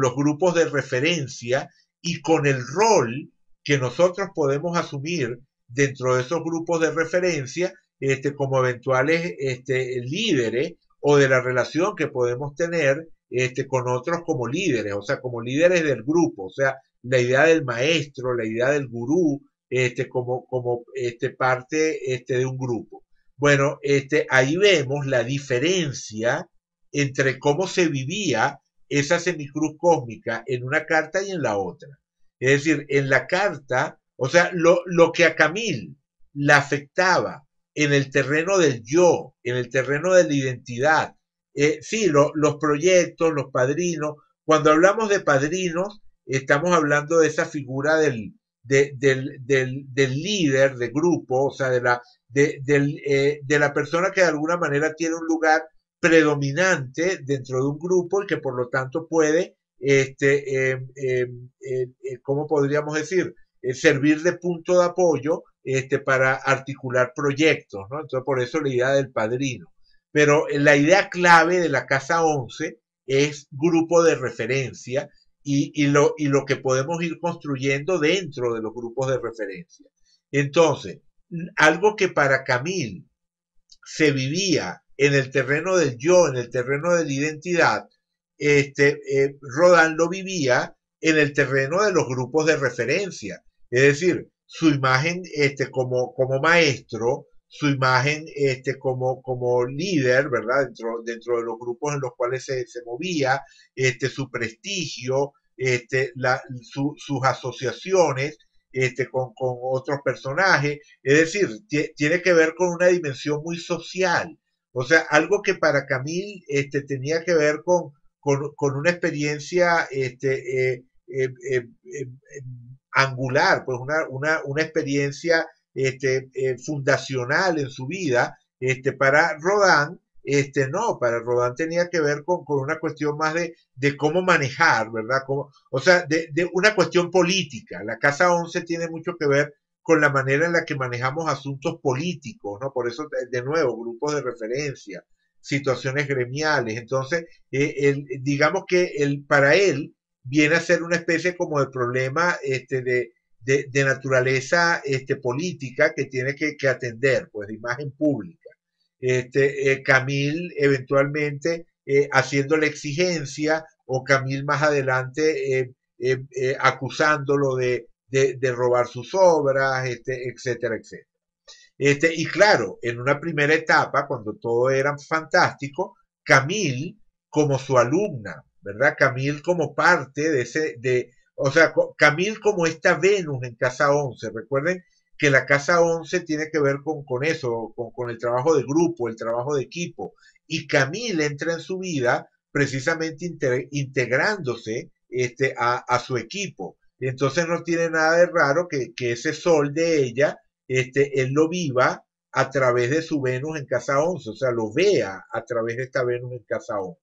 los grupos de referencia y con el rol que nosotros podemos asumir dentro de esos grupos de referencia este, como eventuales este, líderes o de la relación que podemos tener este, con otros como líderes, o sea, como líderes del grupo, o sea, la idea del maestro, la idea del gurú, este, como, como este, parte este, de un grupo. Bueno, este, ahí vemos la diferencia entre cómo se vivía esa semicruz cósmica en una carta y en la otra. Es decir, en la carta, o sea, lo, que a Camille la afectaba en el terreno del yo, en el terreno de la identidad, eh, sí, los proyectos, los padrinos. Cuando hablamos de padrinos, estamos hablando de esa figura del, líder del, líder de grupo, o sea, de la, eh, de la persona que de alguna manera tiene un lugar predominante dentro de un grupo y que por lo tanto puede, este, em, em, em, eh, ¿cómo podríamos decir? Eh, servir de punto de apoyo este, para articular proyectos, ¿no? Entonces por eso la idea del padrino. Pero eh, la idea clave de la Casa 11 es grupo de referencia y, lo, y lo que podemos ir construyendo dentro de los grupos de referencia. Entonces, algo que para Camil se vivía en el terreno del yo, en el terreno de la identidad, este, eh, Rodán lo vivía en el terreno de los grupos de referencia. Es decir, su imagen este, como, como maestro, su imagen este, como, como líder, ¿verdad? Dentro, dentro de los grupos en los cuales se, movía, este, su prestigio, este, sus asociaciones este, con, con, otros personajes. Es decir, tiene que ver con una dimensión muy social. O sea, algo que para Camille este, tenía que ver con, con, una experiencia este, eh, eh, eh, angular, pues una, experiencia este, fundacional en su vida. Este, para Rodán, este, no, para Rodán tenía que ver con, una cuestión más de, cómo manejar, ¿verdad? o sea, de, de, una cuestión política. La Casa 11 tiene mucho que ver con la manera en la que manejamos asuntos políticos, ¿no? Por eso, de nuevo, grupos de referencia, situaciones gremiales. Entonces, eh, digamos que el, para él viene a ser una especie como de problema este, de, naturaleza este, política que tiene que, atender, pues de imagen pública. Este, eh, Camil eventualmente eh, haciendo la exigencia o Camil más adelante acusándolo de, de, robar sus obras, este, etcétera, etcétera. Este, y claro, en una primera etapa, cuando todo era fantástico, Camille como su alumna, ¿verdad? Camille como parte de ese, de, o sea, Camil como esta Venus en Casa 11. Recuerden que la Casa 11 tiene que ver con, eso, con, con el trabajo de grupo, el trabajo de equipo. Y Camille entra en su vida precisamente integrándose este, a, a, su equipo. Entonces no tiene nada de raro que, ese sol de ella, este, él lo viva a través de su Venus en casa 11, o sea, lo vea a través de esta Venus en casa 11.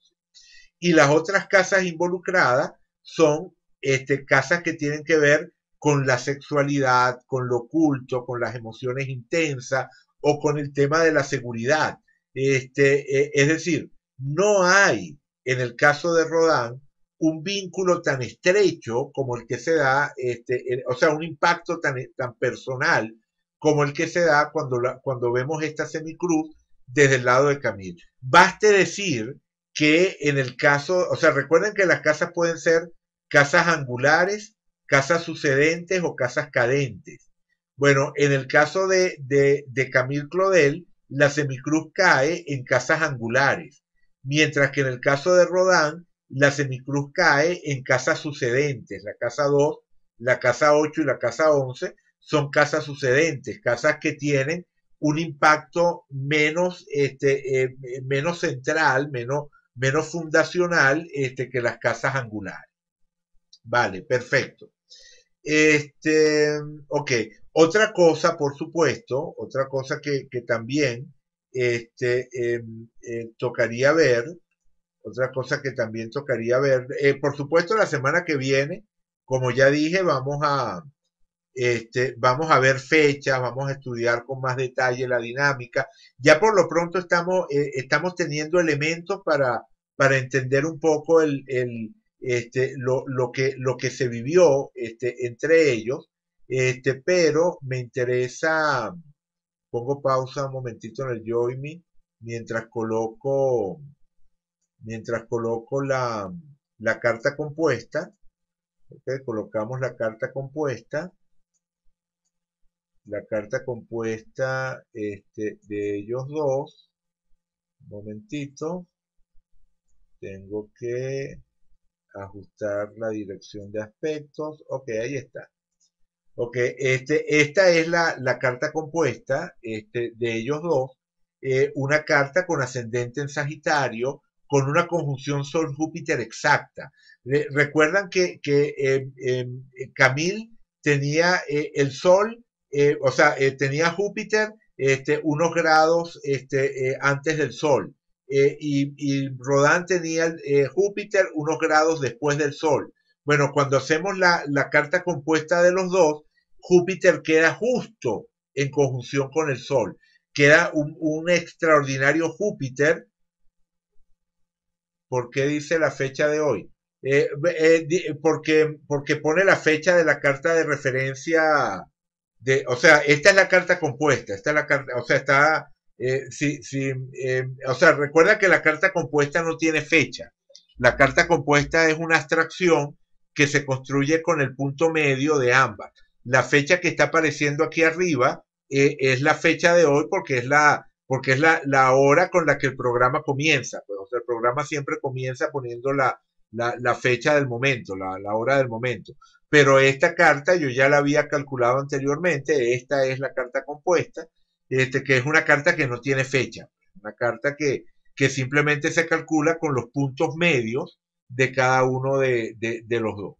Y las otras casas involucradas son este, casas que tienen que ver con la sexualidad, con lo oculto, con las emociones intensas o con el tema de la seguridad. Este, eh, es decir, no hay, en el caso de Rodán, un vínculo tan estrecho como el que se da, este, o sea, un impacto tan, tan personal como el que se da cuando, cuando vemos esta semicruz desde el lado de Camille. Baste decir que en el caso, o sea, recuerden que las casas pueden ser casas angulares, casas sucedentes o casas cadentes. Bueno, en el caso de, de, Camille Claudel, la semicruz cae en casas angulares, mientras que en el caso de Rodán la semicruz cae en casas sucedentes, la casa 2, la casa 8 y la casa 11 son casas sucedentes, casas que tienen un impacto menos, este, eh, menos central, menos, menos fundacional este, que las casas angulares. Vale, perfecto. Este, ok, otra cosa, por supuesto, otra cosa que, que también este, em, eh, tocaría ver otra cosa que también tocaría ver, eh, por supuesto la semana que viene, como ya dije, vamos a, este, vamos a ver fechas, vamos a estudiar con más detalle la dinámica. Ya por lo pronto estamos, eh, estamos teniendo elementos para, para entender un poco el, este, lo, que, lo que se vivió este, entre ellos, este, pero me interesa, pongo pausa un momentito en el Join Me mientras coloco mientras coloco la, carta compuesta, colocamos la carta compuesta, la carta compuesta este, de ellos dos, un momentito, tengo que ajustar la dirección de aspectos, ok, ahí está. Ok, este, esta es la, carta compuesta este, de ellos dos, eh, una carta con ascendente en Sagitario, con una conjunción Sol-Júpiter exacta. recuerdan que, que em, em, Camille tenía eh, el Sol, eh, o sea, eh, tenía Júpiter este, unos grados este, antes del Sol. Y, y, Rodán tenía Júpiter unos grados después del Sol. Bueno, cuando hacemos la, carta compuesta de los dos, Júpiter queda justo en conjunción con el Sol, queda un extraordinario Júpiter ¿Por qué dice la fecha de hoy? Eh, eh, porque, porque pone la fecha de la carta de referencia de, o sea, esta es la carta compuesta, esta es la carta, o sea, está, eh, o sea, recuerda que la carta compuesta no tiene fecha. La carta compuesta es una abstracción que se construye con el punto medio de ambas. La fecha que está apareciendo aquí arriba es la fecha de hoy porque es la, porque es la, hora con la que el programa comienza. Pues, el programa siempre comienza poniendo la, fecha del momento, la, hora del momento. Pero esta carta yo ya la había calculado anteriormente, esta es la carta compuesta, este, que es una carta que no tiene fecha, una carta que, que simplemente se calcula con los puntos medios de cada uno de, los dos.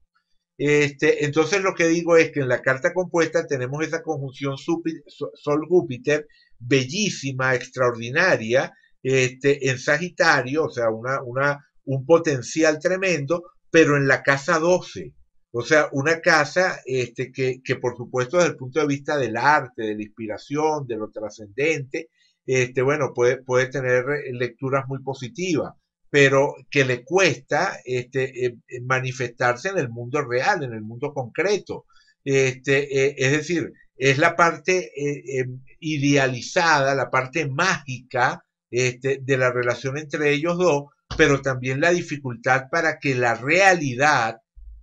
Este, entonces lo que digo es que en la carta compuesta tenemos esa conjunción Sol-Júpiter bellísima, extraordinaria, este, en Sagitario, o sea, una, una, un potencial tremendo, pero en la casa 12. O sea, una casa este, que, por supuesto desde el punto de vista del arte, de la inspiración, de lo trascendente, este, bueno, puede, tener eh, lecturas muy positivas, pero que le cuesta este, eh, manifestarse en el mundo real, en el mundo concreto. Este, eh, es decir, es la parte eh, em, idealizada, la parte mágica este, de la relación entre ellos dos, pero también la dificultad para que la realidad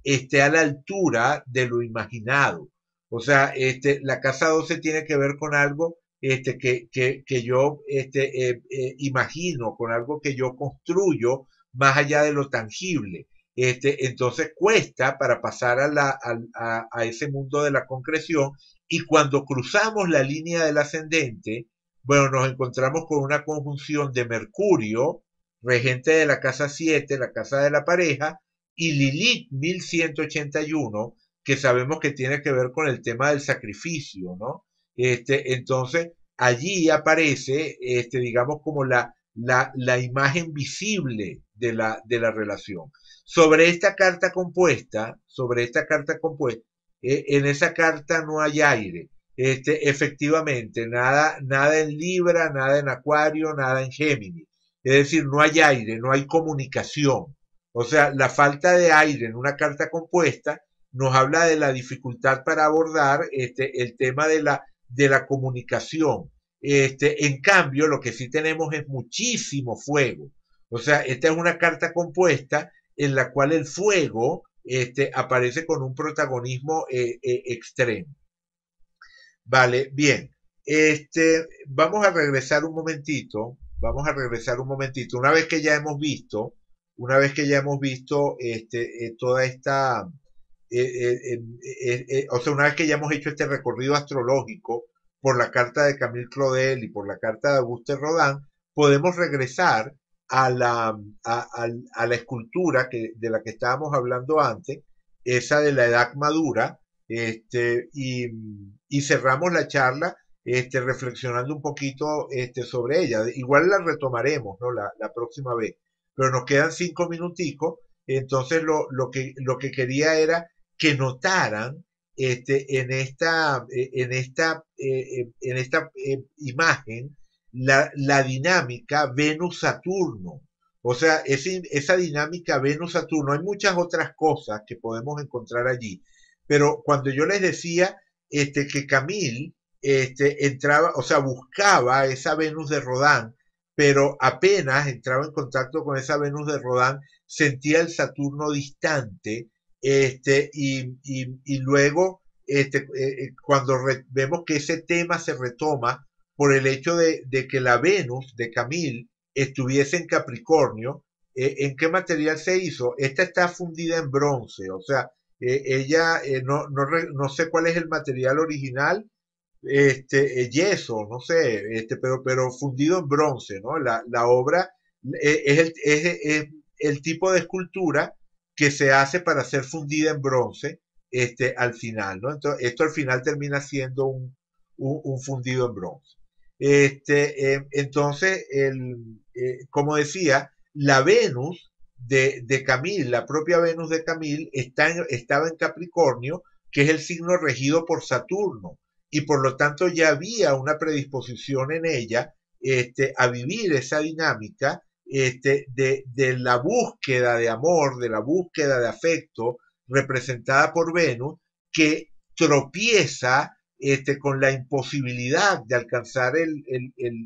esté a la altura de lo imaginado. O sea, este, la casa 12 tiene que ver con algo este, que, yo este, em, eh, imagino, con algo que yo construyo más allá de lo tangible. Este, entonces cuesta para pasar a, a, ese mundo de la concreción y cuando cruzamos la línea del ascendente, bueno, nos encontramos con una conjunción de Mercurio, regente de la casa 7, la casa de la pareja, y Lilith 1181, que sabemos que tiene que ver con el tema del sacrificio, ¿no? Este, entonces, allí aparece, este, digamos, como la, la, la imagen visible de la, de la relación. Sobre esta carta compuesta, sobre esta carta compuesta, eh, en esa carta no hay aire. Este, efectivamente, nada, nada en Libra, nada en Acuario, nada en Géminis. Es decir, no hay aire, no hay comunicación. O sea, la falta de aire en una carta compuesta nos habla de la dificultad para abordar este, el tema de la, de la comunicación. Este, en cambio, lo que sí tenemos es muchísimo fuego. O sea, esta es una carta compuesta en la cual el fuego este, aparece con un protagonismo eh, eh, extremo. Vale, bien. Este, vamos a regresar un momentito, vamos a regresar un momentito. Una vez que ya hemos visto, una vez que ya hemos visto este, eh, toda esta, o sea, una vez que ya hemos hecho este recorrido astrológico por la carta de Camille Claudel y por la carta de Auguste Rodin, podemos regresar a la, a, la escultura que, de la que estábamos hablando antes, esa de la edad madura, este, y, cerramos la charla este, reflexionando un poquito este, sobre ella. Igual la retomaremos ¿no? la, próxima vez, pero nos quedan cinco minuticos, entonces lo, que, lo que quería era que notaran este, en esta, eh, en esta, eh, eh, en esta imagen la, dinámica Venus-Saturno. O sea, esa dinámica Venus-Saturno, hay muchas otras cosas que podemos encontrar allí. Pero cuando yo les decía este, que Camille este, entraba, o sea, buscaba esa Venus de Rodán, pero apenas entraba en contacto con esa Venus de Rodán, sentía el Saturno distante, este, y, luego, este, eh, eh, cuando vemos que ese tema se retoma por el hecho de, que la Venus de Camille estuviese en Capricornio, eh, ¿en qué material se hizo? Esta está fundida en bronce, o sea, eh, ella, eh, no, sé cuál es el material original, este, yeso, no sé, este, pero, pero fundido en bronce, ¿no? La, obra es el, tipo de escultura que se hace para ser fundida en bronce este, al final, ¿no? Entonces, esto al final termina siendo un fundido en bronce. Este, eh, entonces, eh, como decía, la Venus de, de Camil, la propia Venus de Camil, estaba en Capricornio, que es el signo regido por Saturno, y por lo tanto ya había una predisposición en ella este, a vivir esa dinámica este, de, de la búsqueda de amor, de la búsqueda de afecto representada por Venus, que tropieza este, con la imposibilidad de alcanzar el,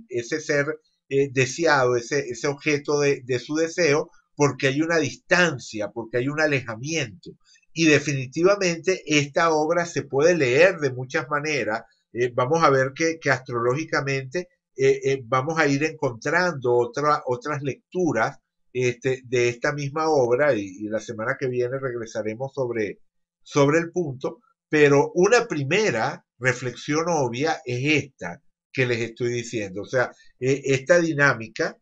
ese ser eh, deseado, ese, ese objeto de, su deseo, porque hay una distancia, porque hay un alejamiento. Y definitivamente esta obra se puede leer de muchas maneras. Eh, vamos a ver que, astrológicamente eh, vamos a ir encontrando otra, otras lecturas este, de esta misma obra y, la semana que viene regresaremos sobre, sobre el punto. Pero una primera reflexión obvia es esta que les estoy diciendo. O sea, e, esta dinámica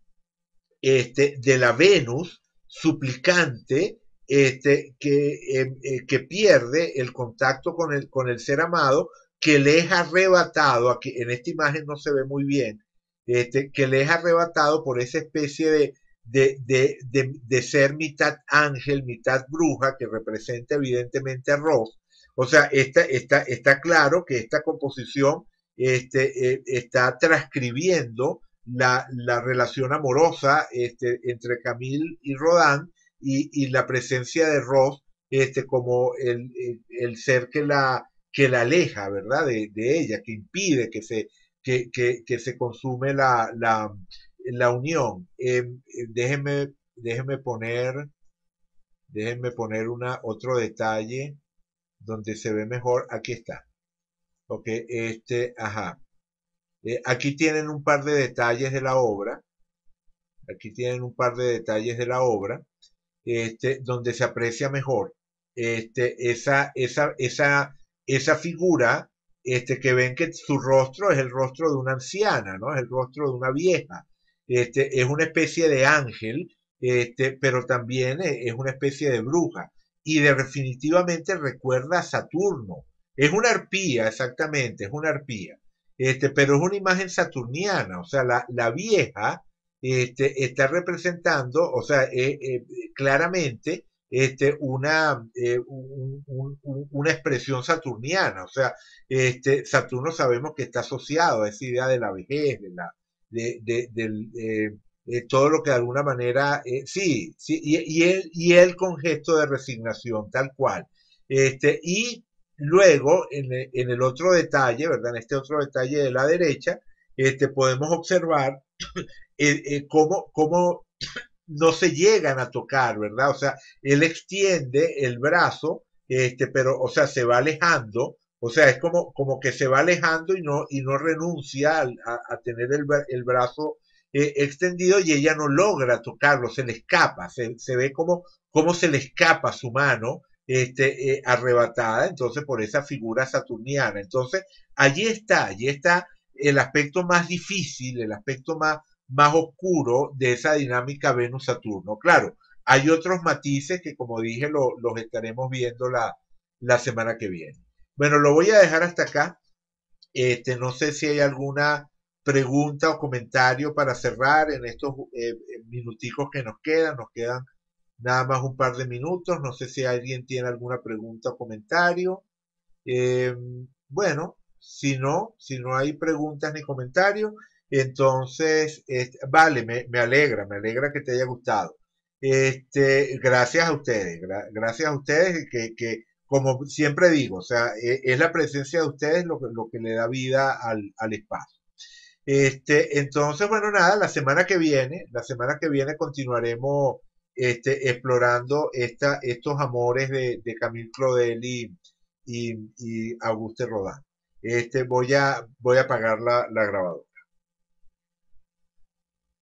este, de la Venus suplicante este, que, eh, eh, que, pierde el contacto con el, con el ser amado, que le es arrebatado, aquí en esta imagen no se ve muy bien, este, que le es arrebatado por esa especie de, de, de ser mitad ángel, mitad bruja, que representa evidentemente a Ross, o sea, está, está claro que esta composición este, eh, está transcribiendo la, relación amorosa este, entre Camille y Rodán y, la presencia de Ross este, como el, ser que la, que la aleja, ¿verdad? De, ella, que impide que se, que, que, se consume la, la, la unión. Em, em, déjenme, poner, déjenme poner una, otro detalle donde se ve mejor, aquí está. Ok, este, ajá. Eh, aquí tienen un par de detalles de la obra. Aquí tienen un par de detalles de la obra, este, donde se aprecia mejor. Este, esa, esa, esa, esa figura, este, que ven que su rostro es el rostro de una anciana, ¿no? Es el rostro de una vieja. Este, es una especie de ángel, este, pero también es una especie de bruja y definitivamente recuerda a Saturno. Es una arpía, exactamente, es una arpía. Este, pero es una imagen saturniana, o sea, la, vieja este, está representando, o sea, eh, eh, claramente este, una, eh, una expresión saturniana, o sea, este, Saturno sabemos que está asociado a esa idea de la vejez, de la, del, eh, todo lo que de alguna manera, eh, sí, sí y, él, y él con gesto de resignación, tal cual. Este, y luego, en, el otro detalle, ¿verdad? En este otro detalle de la derecha, este, podemos observar eh, cómo, no se llegan a tocar, ¿verdad? O sea, él extiende el brazo, este, pero, o sea, se va alejando, o sea, es como, como que se va alejando y no, y no renuncia a, tener el, el, brazo eh, extendido y ella no logra tocarlo, se le escapa, se, ve como, se le escapa su mano este, eh, arrebatada, entonces por esa figura saturniana. Entonces, allí está, allí está el aspecto más difícil, el aspecto más, más oscuro de esa dinámica Venus-Saturno. Claro, hay otros matices que, como dije, lo, los estaremos viendo la, semana que viene. Bueno, lo voy a dejar hasta acá. Este, no sé si hay alguna pregunta o comentario para cerrar en estos eh, eh, minuticos que nos quedan. Nos quedan nada más un par de minutos. No sé si alguien tiene alguna pregunta o comentario. Em, bueno, si no, si no hay preguntas ni comentarios, entonces, vale, me, alegra, me alegra que te haya gustado. Este, gracias a ustedes, gracias a ustedes que, como siempre digo, o sea, e, es la presencia de ustedes lo que, le da vida al espacio. Este, entonces, bueno, nada, la semana que viene, la semana que viene continuaremos este, explorando esta, estos amores de, de Camille Claudel y, y, y Auguste Rodán. Este, voy a, voy a apagar la, la grabadora.